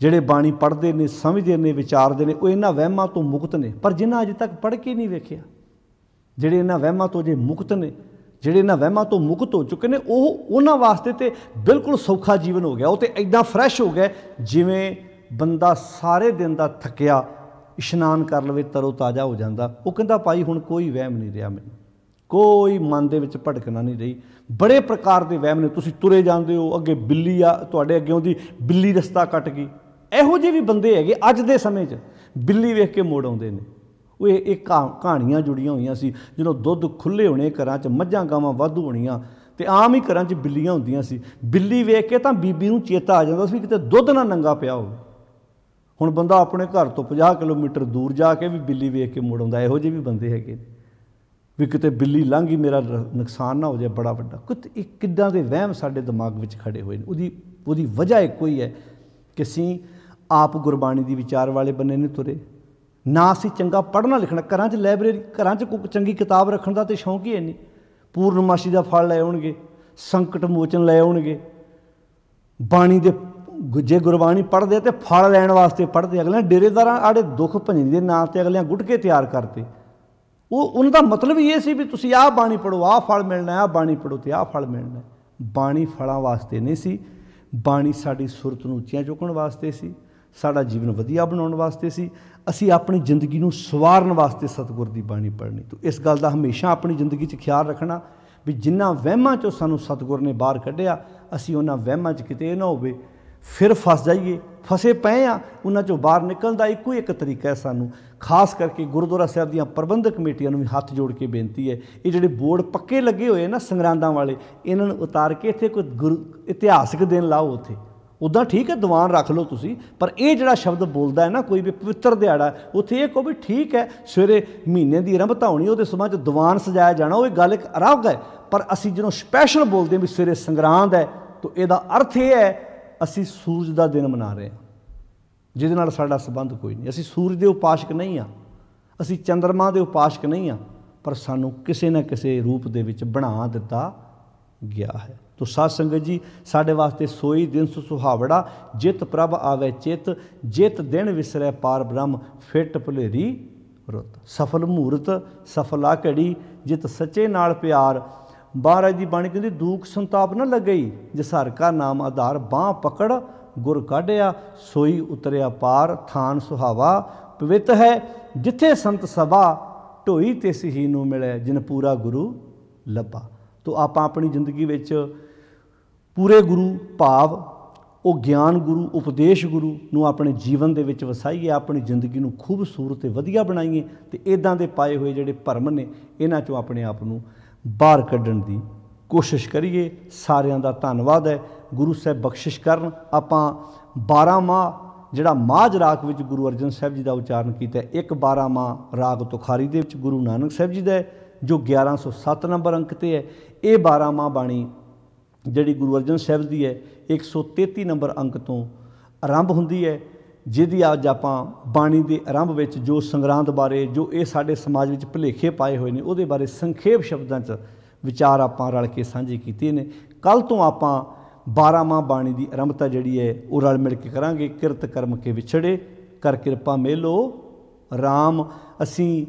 ਜਿਹੜੇ ਬਾਣੀ ਪੜ੍ਹਦੇ ਨੇ ਸਮਝਦੇ ਨੇ ਵਿਚਾਰਦੇ ਨੇ ਉਹ ਇਹਨਾਂ ਵਹਿਮਾਂ ਤੋਂ ਮੁਕਤ ਨੇ ਪਰ ਜਿਨ੍ਹਾਂ ਅਜੇ ਤੱਕ ਪੜ੍ਹ ਕੇ ਨਹੀਂ ਵੇਖਿਆ ਜਿਹੜੇ ਇਹਨਾਂ ਵਹਿਮਾਂ ਤੋਂ ਜੇ ਮੁਕਤ ਨੇ ਜਿਹੜੇ ਇਹਨਾਂ ਵਹਿਮਾਂ ਤੋਂ ਮੁਕਤ ਹੋ ਚੁੱਕੇ ਨੇ ਉਹ ਉਹਨਾਂ ਵਾਸਤੇ ਤੇ ਬਿਲਕੁਲ ਸੌਖਾ ਜੀਵਨ ਹੋ ਗਿਆ ਉਹ ਤੇ ਐਦਾਂ ਫਰੈਸ਼ ਹੋ ਗਿਆ ਜਿਵੇਂ ਬੰਦਾ ਸਾਰੇ ਦਿਨ ਦਾ ਥੱਕਿਆ ਇਸ਼ਨਾਨ ਕਰ ਲਵੇ ਤਰੋ ਤਾਜ਼ਾ ਹੋ ਜਾਂਦਾ ਉਹ ਕਹਿੰਦਾ ਭਾਈ ਹੁਣ ਕੋਈ ਵਹਿਮ ਨਹੀਂ ਰਿਹਾ ਮੈਨੂੰ ਕੋਈ ਮਨ ਦੇ ਵਿੱਚ ਭਟਕਣਾ ਨਹੀਂ ਰਹੀ ਬੜੇ ਪ੍ਰਕਾਰ ਦੇ ਵਹਿਮ ਨੇ ਤੁਸੀਂ ਤੁਰੇ ਜਾਂਦੇ ਹੋ ਅੱਗੇ ਬਿੱਲੀ ਆ ਤੁਹਾਡੇ ਅੱਗੇ ਉਹਦੀ ਬਿੱਲੀ ਰਸਤਾ ਕੱਟ ਗਈ ਇਹੋ ਜਿਹੇ ਵੀ ਬੰਦੇ ਹੈਗੇ ਅੱਜ ਦੇ ਸਮੇਂ 'ਚ ਬਿੱਲੀ ਵੇਖ ਕੇ ਮੋੜ ਆਉਂਦੇ ਨੇ ਉਹ ਇਹ ਕਹਾਣੀਆਂ ਜੁੜੀਆਂ ਹੋਈਆਂ ਸੀ ਜਦੋਂ ਦੁੱਧ ਖੁੱਲੇ ਹੋਣੇ ਘਰਾਂ 'ਚ ਮੱਝਾਂ ਗਾਵਾਂ ਵਾਧੂ ਹੋਣੀਆਂ ਤੇ ਆਮ ਹੀ ਘਰਾਂ 'ਚ ਬਿੱਲੀਆਂ ਹੁੰਦੀਆਂ ਸੀ ਬਿੱਲੀ ਵੇਖ ਕੇ ਤਾਂ ਬੀਬੀ ਨੂੰ ਚੇਤਾ ਆ ਜਾਂਦਾ ਸੀ ਕਿਤੇ ਦੁੱਧ ਨਾ ਨੰਗਾ ਪਿਆ ਹੋਵੇ ਹੁਣ ਬੰਦਾ ਆਪਣੇ ਘਰ ਤੋਂ 50 ਕਿਲੋਮੀਟਰ ਦੂਰ ਜਾ ਕੇ ਵੀ ਬਿੱਲੀ ਵੇਖ ਕੇ ਮੋੜ ਆਉਂਦਾ ਇਹੋ ਜਿਹੇ ਵੀ ਬੰਦੇ ਹੈਗੇ ਵੀ ਕਿਤੇ ਬਿੱਲੀ ਲੰਘ ਗਈ ਮੇਰਾ ਨੁਕਸਾਨ ਨਾ ਹੋ ਜਾਏ ਬੜਾ ਵੱਡਾ ਕਿ ਇੱਕ ਕਿੱਦਾਂ ਦੇ ਵਹਿਮ ਸਾਡੇ ਦਿਮਾਗ ਵਿੱਚ ਖੜੇ ਹੋਏ ਨੇ ਉਹਦੀ ਉਹਦੀ ਵਜ੍ਹਾ ਇੱਕੋ ਹੀ ਹੈ ਕਿ ਅਸੀਂ ਆਪ ਗੁਰਬਾਣੀ ਦੀ ਵਿਚਾਰ ਵਾਲੇ ਬੰਨੇ ਨਹੀਂ ਤੁਰੇ ਨਾ ਅਸੀਂ ਚੰਗਾ ਪੜ੍ਹਨਾ ਲਿਖਣਾ ਘਰਾਂ 'ਚ ਲਾਇਬ੍ਰੇਰੀ ਘਰਾਂ 'ਚ ਕੋਈ ਚੰਗੀ ਕਿਤਾਬ ਰੱਖਣ ਦਾ ਤੇ ਸ਼ੌਂਕ ਹੀ ਨਹੀਂ ਪੂਰਨਮਾਸ਼ੀ ਦਾ ਫਲ ਲੈ ਆਉਣਗੇ ਸੰਕਟ ਮੋਚਨ ਲੈ ਆਉਣਗੇ ਬਾਣੀ ਦੇ ਗੁਜੇ ਗੁਰਬਾਣੀ ਪੜ੍ਹਦੇ ਤੇ ਫਲ ਲੈਣ ਵਾਸਤੇ ਪੜ੍ਹਦੇ ਅਗਲੇ ਡੇਰੇਦਾਰਾਂ ਆੜੇ ਦੁੱਖ ਭੰਜਦੇ ਨਾਂ ਤੇ ਅਗਲੇ ਗੁਟਕੇ ਤਿਆਰ ਕਰਦੇ ਉਹ ਉਹਨਾਂ ਦਾ ਮਤਲਬ ਇਹ ਸੀ ਵੀ ਤੁਸੀਂ ਆਹ ਬਾਣੀ ਪੜੋ ਆਹ ਫਲ ਮਿਲਣਾ ਆਹ ਬਾਣੀ ਪੜੋ ਤੇ ਆਹ ਫਲ ਮਿਲਣਾ ਬਾਣੀ ਫਲਾਂ ਵਾਸਤੇ ਨਹੀਂ ਸੀ ਬਾਣੀ ਸਾਡੀ ਸੁਰਤ ਨੂੰ ਉੱਚੀਆਂ ਚੁੱਕਣ ਵਾਸਤੇ ਸੀ ਸਾਡਾ ਜੀਵਨ ਵਧੀਆ ਬਣਾਉਣ ਵਾਸਤੇ ਸੀ ਅਸੀਂ ਆਪਣੀ ਜ਼ਿੰਦਗੀ ਨੂੰ ਸਵਾਰਨ ਵਾਸਤੇ ਸਤਿਗੁਰ ਦੀ ਬਾਣੀ ਪੜ੍ਹਨੀ ਤੋਂ ਇਸ ਗੱਲ ਦਾ ਹਮੇਸ਼ਾ ਆਪਣੀ ਜ਼ਿੰਦਗੀ 'ਚ ਖਿਆਲ ਰੱਖਣਾ ਵੀ ਜਿੰਨਾ ਵਹਿਮਾਂ 'ਚੋਂ ਸਾਨੂੰ ਸਤਿਗੁਰ ਨੇ ਬਾਹਰ ਕੱਢਿਆ ਅਸੀਂ ਉਹਨਾਂ ਵਹਿਮਾਂ 'ਚ ਕਿਤੇ ਨਾ ਹੋਵੇ ਫਿਰ ਫਸ ਜਾਈਏ ਫਸੇ ਪਏ ਆ ਉਹਨਾਂ ਚੋਂ ਬਾਹਰ ਨਿਕਲਣ ਦਾ ਇੱਕੋ ਇੱਕ ਤਰੀਕਾ ਹੈ ਸਾਨੂੰ ਖਾਸ ਕਰਕੇ ਗੁਰਦੁਆਰਾ ਸਾਹਿਬ ਦੀਆਂ ਪ੍ਰਬੰਧਕ ਕਮੇਟੀਆਂ ਨੂੰ ਵੀ ਹੱਥ ਜੋੜ ਕੇ ਬੇਨਤੀ ਹੈ ਇਹ ਜਿਹੜੇ ਬੋਰਡ ਪੱਕੇ ਲੱਗੇ ਹੋਏ ਨਾ ਸੰਗਰਾਂਦਾਂ ਵਾਲੇ ਇਹਨਾਂ ਨੂੰ ਉਤਾਰ ਕੇ ਇੱਥੇ ਕੋਈ ਇਤਿਹਾਸਿਕ ਦਿਨ ਲਾਓ ਉੱਥੇ ਉਦਾਂ ਠੀਕ ਹੈ ਦੀਵਾਨ ਰੱਖ ਲਓ ਤੁਸੀਂ ਪਰ ਇਹ ਜਿਹੜਾ ਸ਼ਬਦ ਬੋਲਦਾ ਹੈ ਨਾ ਕੋਈ ਵੀ ਪਵਿੱਤਰ ਦਿਹਾੜਾ ਉੱਥੇ ਇਹ ਕਹੋ ਵੀ ਠੀਕ ਹੈ ਸਵੇਰੇ ਮਹੀਨੇ ਦੀ ਆਰੰਭਤਾ ਹੋਣੀ ਉਹਦੇ ਸਮਾਂ ਚ ਦੀਵਾਨ ਸਜਾਇਆ ਜਾਣਾ ਉਹ ਗੱਲ ਇੱਕ ਅਰਗ ਹੈ ਪਰ ਅਸੀਂ ਜਦੋਂ ਸਪੈਸ਼ਲ ਬੋਲਦੇ ਹਾਂ ਵੀ ਸਵੇਰੇ ਸੰਗਰਾਂਦ ਹੈ ਤਾਂ ਇਹਦਾ ਅਰਥ ਇਹ ਹੈ ਅਸੀਂ ਸੂਰਜ ਦਾ ਦਿਨ ਮਨਾ ਰਹੇ ਹਾਂ ਜਿਹਦੇ ਨਾਲ ਸਾਡਾ ਸਬੰਧ ਕੋਈ ਨਹੀਂ ਅਸੀਂ ਸੂਰਜ ਦੇ ਉਪਾਸ਼ਕ ਨਹੀਂ ਆ ਅਸੀਂ ਚੰਦਰਮਾ ਦੇ ਉਪਾਸ਼ਕ ਨਹੀਂ ਆ ਪਰ ਸਾਨੂੰ ਕਿਸੇ ਨਾ ਕਿਸੇ ਰੂਪ ਦੇ ਵਿੱਚ ਬਣਾ ਦਿੱਤਾ ਗਿਆ ਹੈ ਤੋ ਸਾਧ ਸੰਗਤ ਜੀ ਸਾਡੇ ਵਾਸਤੇ ਸੋਈ ਦਿਨ ਸੁ ਸੁਹਾਵੜਾ ਜਿਤ ਪ੍ਰਭ ਆਵੇ ਚਿਤ ਜਿਤ ਦਿਨ ਵਿਸਰੇ ਪਾਰ ਬ੍ਰਹਮ ਫਿਟ ਭਲੇਰੀ ਰੁੱਤ ਸਫਲ ਮੂਰਤ ਸਫਲਾ ਘੜੀ ਜਿਤ ਸੱਚੇ ਨਾਲ ਪਿਆਰ ਮਹਾਰਾਜ ਦੀ ਬਾਣੀ ਕਹਿੰਦੀ ਦੂਖ ਸੰਤਾਪ ਨਾ ਲੱਗਈ ਜਸਰ ਕਾ ਨਾਮ ਆਧਾਰ ਬਾਹ ਪਕੜ ਗੁਰ ਕਾਢਿਆ ਸੋਈ ਉਤਰਿਆ ਪਾਰ ਥਾਨ ਸੁਹਾਵਾ ਪਵਿੱਤ ਹੈ ਜਿੱਥੇ ਸੰਤ ਸਭਾ ਢੋਈ ਤੇ ਸਹੀ ਨੂੰ ਮਿਲੇ ਜਿਨ ਪੂਰਾ ਗੁਰੂ ਲੱਭਾ ਤੋ ਆਪਾਂ ਆਪਣੀ ਜ਼ਿੰਦਗੀ ਵਿੱਚ ਪੂਰੇ ਗੁਰੂ ਭਾਵ ਉਹ ਗਿਆਨ ਗੁਰੂ ਉਪਦੇਸ਼ ਗੁਰੂ ਨੂੰ ਆਪਣੇ ਜੀਵਨ ਦੇ ਵਿੱਚ ਵਸਾਈਏ ਆਪਣੀ ਜ਼ਿੰਦਗੀ ਨੂੰ ਖੂਬਸੂਰਤ ਤੇ ਵਧੀਆ ਬਣਾਈਏ ਤੇ ਇਦਾਂ ਦੇ ਪਾਏ ਹੋਏ ਜਿਹੜੇ ਭਰਮ ਨੇ ਇਹਨਾਂ ਚੋਂ ਆਪਣੇ ਆਪ ਨੂੰ ਬਾਹਰ ਕੱਢਣ ਦੀ ਕੋਸ਼ਿਸ਼ ਕਰੀਏ ਸਾਰਿਆਂ ਦਾ ਧੰਨਵਾਦ ਹੈ ਗੁਰੂ ਸਾਹਿਬ ਬਖਸ਼ਿਸ਼ ਕਰਨ ਆਪਾਂ 12 ਮਾਹ ਜਿਹੜਾ ਮਾਝ ਰਾਗ ਵਿੱਚ ਗੁਰੂ ਅਰਜਨ ਸਾਹਿਬ ਜੀ ਦਾ ਉਚਾਰਨ ਕੀਤਾ ਇੱਕ 12 ਮਾਹ ਰਾਗ ਤੁਖਾਰੀ ਦੇ ਵਿੱਚ ਗੁਰੂ ਨਾਨਕ ਸਾਹਿਬ ਜੀ ਦਾ ਜੋ 1107 ਨੰਬਰ ਅੰਕ ਤੇ ਹੈ ਇਹ 12 ਮਾਹ ਬਾਣੀ ਜਿਹੜੀ ਗੁਰੂ ਅਰਜਨ ਸਾਹਿਬ ਦੀ ਹੈ 133 ਨੰਬਰ ਅੰਕ ਤੋਂ ਆਰੰਭ ਹੁੰਦੀ ਹੈ ਜਿਹਦੀ ਅੱਜ ਆਪਾਂ ਬਾਣੀ ਦੇ ਆਰੰਭ ਵਿੱਚ ਜੋ ਸੰਗਰਾਂਦ ਬਾਰੇ ਜੋ ਇਹ ਸਾਡੇ ਸਮਾਜ ਵਿੱਚ ਭਲੇਖੇ ਪਾਏ ਹੋਏ ਨੇ ਉਹਦੇ ਬਾਰੇ ਸੰਖੇਪ ਸ਼ਬਦਾਂ 'ਚ ਵਿਚਾਰ ਆਪਾਂ ਰਲ ਕੇ ਸਾਂਝੇ ਕੀਤੇ ਨੇ ਕੱਲ ਤੋਂ ਆਪਾਂ 12ਵਾਂ ਬਾਣੀ ਦੀ ਆਰੰਭਤਾ ਜਿਹੜੀ ਹੈ ਉਹ ਰਲ ਮਿਲ ਕੇ ਕਰਾਂਗੇ ਕਿਰਤ ਕਰਮ ਕੇ ਵਿਛੜੇ ਕਰ ਕਿਰਪਾ ਮੇਲੋ RAM ਅਸੀਂ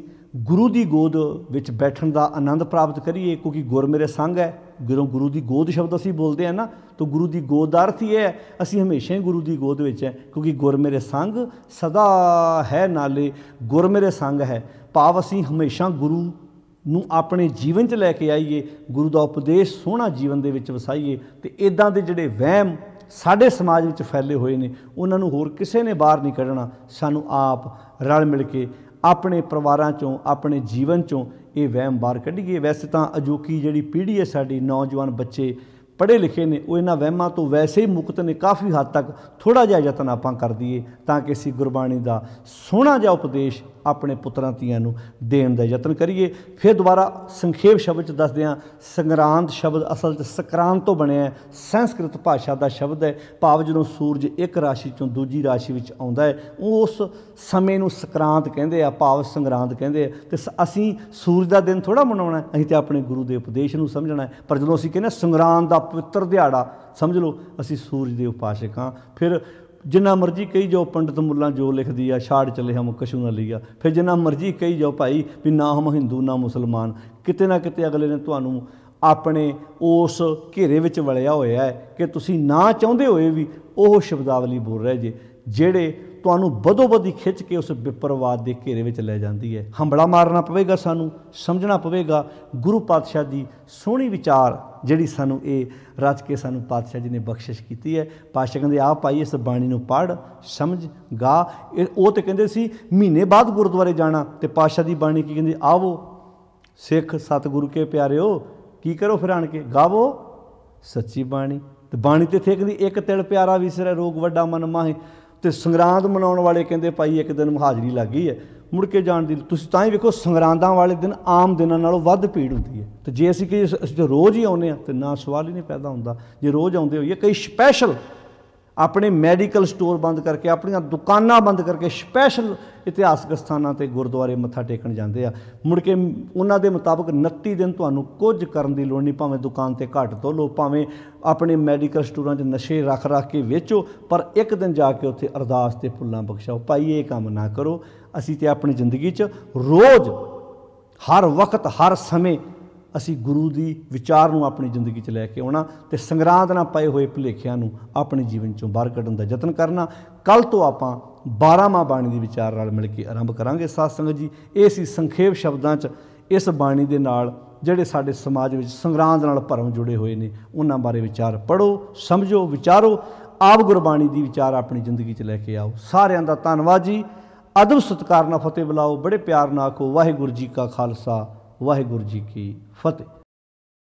ਗੁਰੂ ਦੀ ਗੋਦ ਵਿੱਚ ਬੈਠਣ ਦਾ ਆਨੰਦ ਪ੍ਰਾਪਤ ਕਰੀਏ ਕਿਉਂਕਿ ਗੁਰ ਮੇਰੇ ਸੰਗ ਹੈ ਜਦੋਂ ਗੁਰੂ ਦੀ ਗੋਦ ਸ਼ਬਦ ਅਸੀਂ ਬੋਲਦੇ ਆ ਨਾ ਤਾਂ ਗੁਰੂ ਦੀ ਗੋਦ ਦਾ ਅਰਥ ਇਹ ਹੈ ਅਸੀਂ ਹਮੇਸ਼ਾ ਹੀ ਗੁਰੂ ਦੀ ਗੋਦ ਵਿੱਚ ਹੈ ਕਿਉਂਕਿ ਗੁਰ ਮੇਰੇ ਸੰਗ ਸਦਾ ਹੈ ਨਾਲੇ ਗੁਰ ਮੇਰੇ ਸੰਗ ਹੈ ਭਾਵ ਅਸੀਂ ਹਮੇਸ਼ਾ ਗੁਰੂ ਨੂੰ ਆਪਣੇ ਜੀਵਨ 'ਚ ਲੈ ਕੇ ਆਈਏ ਗੁਰੂ ਦਾ ਉਪਦੇਸ਼ ਸੋਹਣਾ ਜੀਵਨ ਦੇ ਵਿੱਚ ਵਸਾਈਏ ਤੇ ਇਦਾਂ ਦੇ ਜਿਹੜੇ ਵਹਿਮ ਸਾਡੇ ਸਮਾਜ ਵਿੱਚ ਫੈਲੇ ਹੋਏ ਨੇ ਉਹਨਾਂ ਨੂੰ ਹੋਰ ਕਿਸੇ ਨੇ ਬਾਹਰ ਨਹੀਂ ਕੱਢਣਾ ਸਾਨੂੰ ਆਪ ਰਲ ਮਿਲ ਕੇ ਆਪਣੇ ਪਰਿਵਾਰਾਂ ਚੋਂ ਆਪਣੇ ਜੀਵਨ ਚੋਂ ਇਹ ਵਹਿਮ ਬਾਹਰ ਕੱਢੀਏ ਵੈਸੇ ਤਾਂ ਅਜੋਕੀ ਜਿਹੜੀ ਪੀੜ੍ਹੀ ਹੈ ਸਾਡੀ ਨੌਜਵਾਨ ਬੱਚੇ ਪੜ੍ਹੇ ਲਿਖੇ ਨੇ ਉਹ ਇਹਨਾਂ ਵਹਿਮਾਂ ਤੋਂ ਵੈਸੇ ਹੀ ਮੁਕਤ ਨੇ ਕਾਫੀ ਹੱਦ ਤੱਕ ਥੋੜਾ ਜਿਹਾ ਯਤਨ ਆਪਾਂ ਕਰ ਦਈਏ ਤਾਂ ਕਿ ਅਸੀਂ ਗੁਰਬਾਣੀ ਦਾ ਸੋਹਣਾ ਜਿਹਾ ਉਪਦੇਸ਼ ਆਪਣੇ ਪੁੱਤਰਾਂ ਧੀਆਂ ਨੂੰ ਦੇਣ ਦਾ ਯਤਨ ਕਰੀਏ ਫਿਰ ਦੁਬਾਰਾ ਸੰਖੇਪ ਸ਼ਬਦ ਚ ਦੱਸਦੇ ਹਾਂ ਸੰਗਰਾਂਤ ਸ਼ਬਦ ਅਸਲ ਚ ਸਕਰਾਂਤ ਤੋਂ ਬਣਿਆ ਹੈ ਸੰਸਕ੍ਰਿਤ ਭਾਸ਼ਾ ਦਾ ਸ਼ਬਦ ਹੈ ਭਾਵ ਜਦੋਂ ਸੂਰਜ ਇੱਕ ਰਾਸ਼ੀ ਚੋਂ ਦੂਜੀ ਰਾਸ਼ੀ ਵਿੱਚ ਆਉਂਦਾ ਹੈ ਉਸ ਸਮੇਂ ਨੂੰ ਸੰਕਰਾਂਤ ਕਹਿੰਦੇ ਆ ਭਾਵ ਸੰਗਰਾਂਤ ਕਹਿੰਦੇ ਆ ਤੇ ਅਸੀਂ ਸੂਰਜ ਦਾ ਦਿਨ ਥੋੜਾ ਮਨਾਉਣਾ ਅਸੀਂ ਤੇ ਆਪਣੇ ਗੁਰੂ ਦੇ ਉਪਦੇਸ਼ ਨੂੰ ਸਮਝਣਾ ਹੈ ਪਰ ਜਦੋਂ ਅਸੀਂ ਕਹਿੰਦੇ ਸੰਗਰਾਂਤ ਦਾ ਪਵਿੱਤਰ ਦਿਹਾੜਾ ਸਮਝ ਲਓ ਅਸੀਂ ਸੂਰਜ ਦੇ ਉਪਾਸ਼ਕ ਹਾਂ ਫਿਰ ਜਿੰਨਾ ਮਰਜ਼ੀ ਕਹੀ ਜਾਓ ਪੰਡਤ ਮੁੱਲਾ ਜੋ ਲਿਖਦੀ ਆ ਛਾੜ ਚੱਲੇ ਹਮ ਕਸ਼ੂ ਨਾ ਲਈਆ ਫਿਰ ਜਿੰਨਾ ਮਰਜ਼ੀ ਕਹੀ ਜਾਓ ਭਾਈ ਵੀ ਨਾ ਹਮ ਹਿੰਦੂ ਨਾ ਮੁਸਲਮਾਨ ਕਿਤੇ ਨਾ ਕਿਤੇ ਅਗਲੇ ਨੇ ਤੁਹਾਨੂੰ ਆਪਣੇ ਉਸ ਘੇਰੇ ਵਿੱਚ ਵਲਿਆ ਹੋਇਆ ਹੈ ਕਿ ਤੁਸੀਂ ਨਾ ਚਾਹੁੰਦੇ ਹੋਏ ਵੀ ਉਹ ਸ਼ਬਦਾਵਲੀ ਬੋਲ ਰਹੇ ਜੇ ਜਿਹੜੇ ਤੁਹਾਨੂੰ ਬਦੋਬਦੀ ਖਿੱਚ ਕੇ ਉਸ ਵਿਪਰਵਾਦ ਦੇ ਘੇਰੇ ਵਿੱਚ ਲੈ ਜਾਂਦੀ ਹੈ ਹੰਬੜਾ ਮਾਰਨਾ ਪਵੇਗਾ ਸਾਨੂੰ ਸਮਝਣਾ ਪਵੇਗਾ ਗੁਰੂ ਪਾਤਸ਼ਾਹ ਦੀ ਸੋਹਣੀ ਵਿਚਾਰ ਜਿਹੜੀ ਸਾਨੂੰ ਇਹ ਰਚ ਕੇ ਸਾਨੂੰ ਪਾਤਸ਼ਾਹ ਜੀ ਨੇ ਬਖਸ਼ਿਸ਼ ਕੀਤੀ ਹੈ ਪਾਤਸ਼ਾਹ ਕਹਿੰਦੇ ਆਪ ਭਾਈ ਇਸ ਬਾਣੀ ਨੂੰ ਪੜ ਸਮਝ ਗਾ ਉਹ ਤੇ ਕਹਿੰਦੇ ਸੀ ਮਹੀਨੇ ਬਾਅਦ ਗੁਰਦੁਆਰੇ ਜਾਣਾ ਤੇ ਪਾਤਸ਼ਾਹ ਦੀ ਬਾਣੀ ਕੀ ਕਹਿੰਦੀ ਆਵੋ ਸਿੱਖ ਸਤਿਗੁਰੂ ਕੇ ਪਿਆਰਿਓ ਕੀ ਕਰੋ ਫਿਰ ਆਣ ਕੇ ਗਾਵੋ ਸੱਚੀ ਬਾਣੀ ਤੇ ਬਾਣੀ ਤੇ ਥੇ ਕਹਿੰਦੀ ਇੱਕ ਤਿਲ ਪਿਆਰਾ ਵਿਸਰੇ ਰੋਗ ਵੱਡਾ ਮਨ ਮਾਹੇ ਤੇ ਸੰਗਰਾਂਦ ਮਨਾਉਣ ਵਾਲੇ ਕਹਿੰਦੇ ਭਾਈ ਇੱਕ ਦਿਨ ਮਹਾਜਰੀ ਲੱਗ ਗਈ ਹੈ ਮੁੜ ਕੇ ਜਾਣ ਦੀ ਤੁਸੀਂ ਤਾਂ ਹੀ ਵੇਖੋ ਸੰਗਰਾਂਦਾਂ ਵਾਲੇ ਦਿਨ ਆਮ ਦਿਨਾਂ ਨਾਲੋਂ ਵੱਧ ਭੀੜ ਹੁੰਦੀ ਹੈ ਤੇ ਜੇ ਅਸੀਂ ਕਿ ਅਸੀਂ ਰੋਜ਼ ਹੀ ਆਉਂਦੇ ਆ ਤੇ ਨਾ ਸਵਾਲ ਹੀ ਨਹੀਂ ਪੈਦਾ ਹੁੰਦਾ ਜੇ ਰੋਜ਼ ਆਉਂਦੇ ਹੋਈਏ ਕਈ ਸਪੈਸ਼ਲ ਆਪਣੇ ਮੈਡੀਕਲ ਸਟੋਰ ਬੰਦ ਕਰਕੇ ਆਪਣੀਆਂ ਦੁਕਾਨਾਂ ਬੰਦ ਕਰਕੇ ਸਪੈਸ਼ਲ ਇਤਿਹਾਸਕ ਸਥਾਨਾਂ ਤੇ ਗੁਰਦੁਆਰੇ ਮੱਥਾ ਟੇਕਣ ਜਾਂਦੇ ਆ ਮੁੜ ਕੇ ਉਹਨਾਂ ਦੇ ਮੁਤਾਬਕ 29 ਦਿਨ ਤੁਹਾਨੂੰ ਕੁਝ ਕਰਨ ਦੀ ਲੋੜ ਨਹੀਂ ਭਾਵੇਂ ਦੁਕਾਨ ਤੇ ਘੱਟ ਤੋਂ ਲੋ ਭਾਵੇਂ ਆਪਣੇ ਮੈਡੀਕਲ ਸਟੋਰਾਂ 'ਚ ਨਸ਼ੇ ਰੱਖ ਰੱਖ ਕੇ ਵੇਚੋ ਪਰ ਇੱਕ ਦਿਨ ਜਾ ਕੇ ਉੱਥੇ ਅਰਦਾਸ ਤੇ ਫੁੱਲਾਂ ਬਖਸ਼ਾਓ ਭਾਈ ਇਹ ਕੰਮ ਨਾ ਕਰੋ ਅਸੀਂ ਤੇ ਆਪਣੀ ਜ਼ਿੰਦਗੀ 'ਚ ਰੋਜ਼ ਹਰ ਵਕਤ ਹਰ ਸਮੇਂ ਅਸੀਂ ਗੁਰੂ ਦੀ ਵਿਚਾਰ ਨੂੰ ਆਪਣੀ ਜ਼ਿੰਦਗੀ 'ਚ ਲੈ ਕੇ ਆਉਣਾ ਤੇ ਸੰਗਰਾਂਦ ਨਾਲ ਪਏ ਹੋਏ ਭੁਲੇਖਿਆਂ ਨੂੰ ਆਪਣੇ ਜੀਵਨ 'ਚੋਂ ਬਾਹਰ ਕੱਢਣ ਦਾ ਯਤਨ ਕਰਨਾ ਕੱਲ ਤੋਂ ਆਪਾਂ 12ਵਾਂ ਬਾਣੀ ਦੀ ਵਿਚਾਰ ਨਾਲ ਮਿਲ ਕੇ ਆਰੰਭ ਕਰਾਂਗੇ ਸਾਧ ਸੰਗਤ ਜੀ ਇਹ ਸੀ ਸੰਖੇਪ ਸ਼ਬਦਾਂ 'ਚ ਇਸ ਬਾਣੀ ਦੇ ਨਾਲ ਜਿਹੜੇ ਸਾਡੇ ਸਮਾਜ ਵਿੱਚ ਸੰਗਰਾਂਦ ਨਾਲ ਭਰਮ ਜੁੜੇ ਹੋਏ ਨੇ ਉਹਨਾਂ ਬਾਰੇ ਵਿਚਾਰ ਪੜੋ ਸਮਝੋ ਵਿਚਾਰੋ ਆਪ ਗੁਰਬਾਣੀ ਦੀ ਵਿਚਾਰ ਆਪਣੀ ਜ਼ਿੰਦਗੀ 'ਚ ਲੈ ਕੇ ਆਓ ਸਾਰਿਆਂ ਦਾ ਧੰਨਵਾਦ ਜੀ ਅਦਬ ਸਤਕਾਰ ਨਾਲ ਫਤਿਹ ਬੁਲਾਓ ਬੜੇ ਪਿਆਰ ਨਾਲ ਆਖੋ ਵਾਹਿਗੁਰੂ ਜੀ ਕਾ ਖਾਲਸਾ ਵਾਹਿਗੁਰੂ ਜੀ ਕੀ ਫਤਿਹ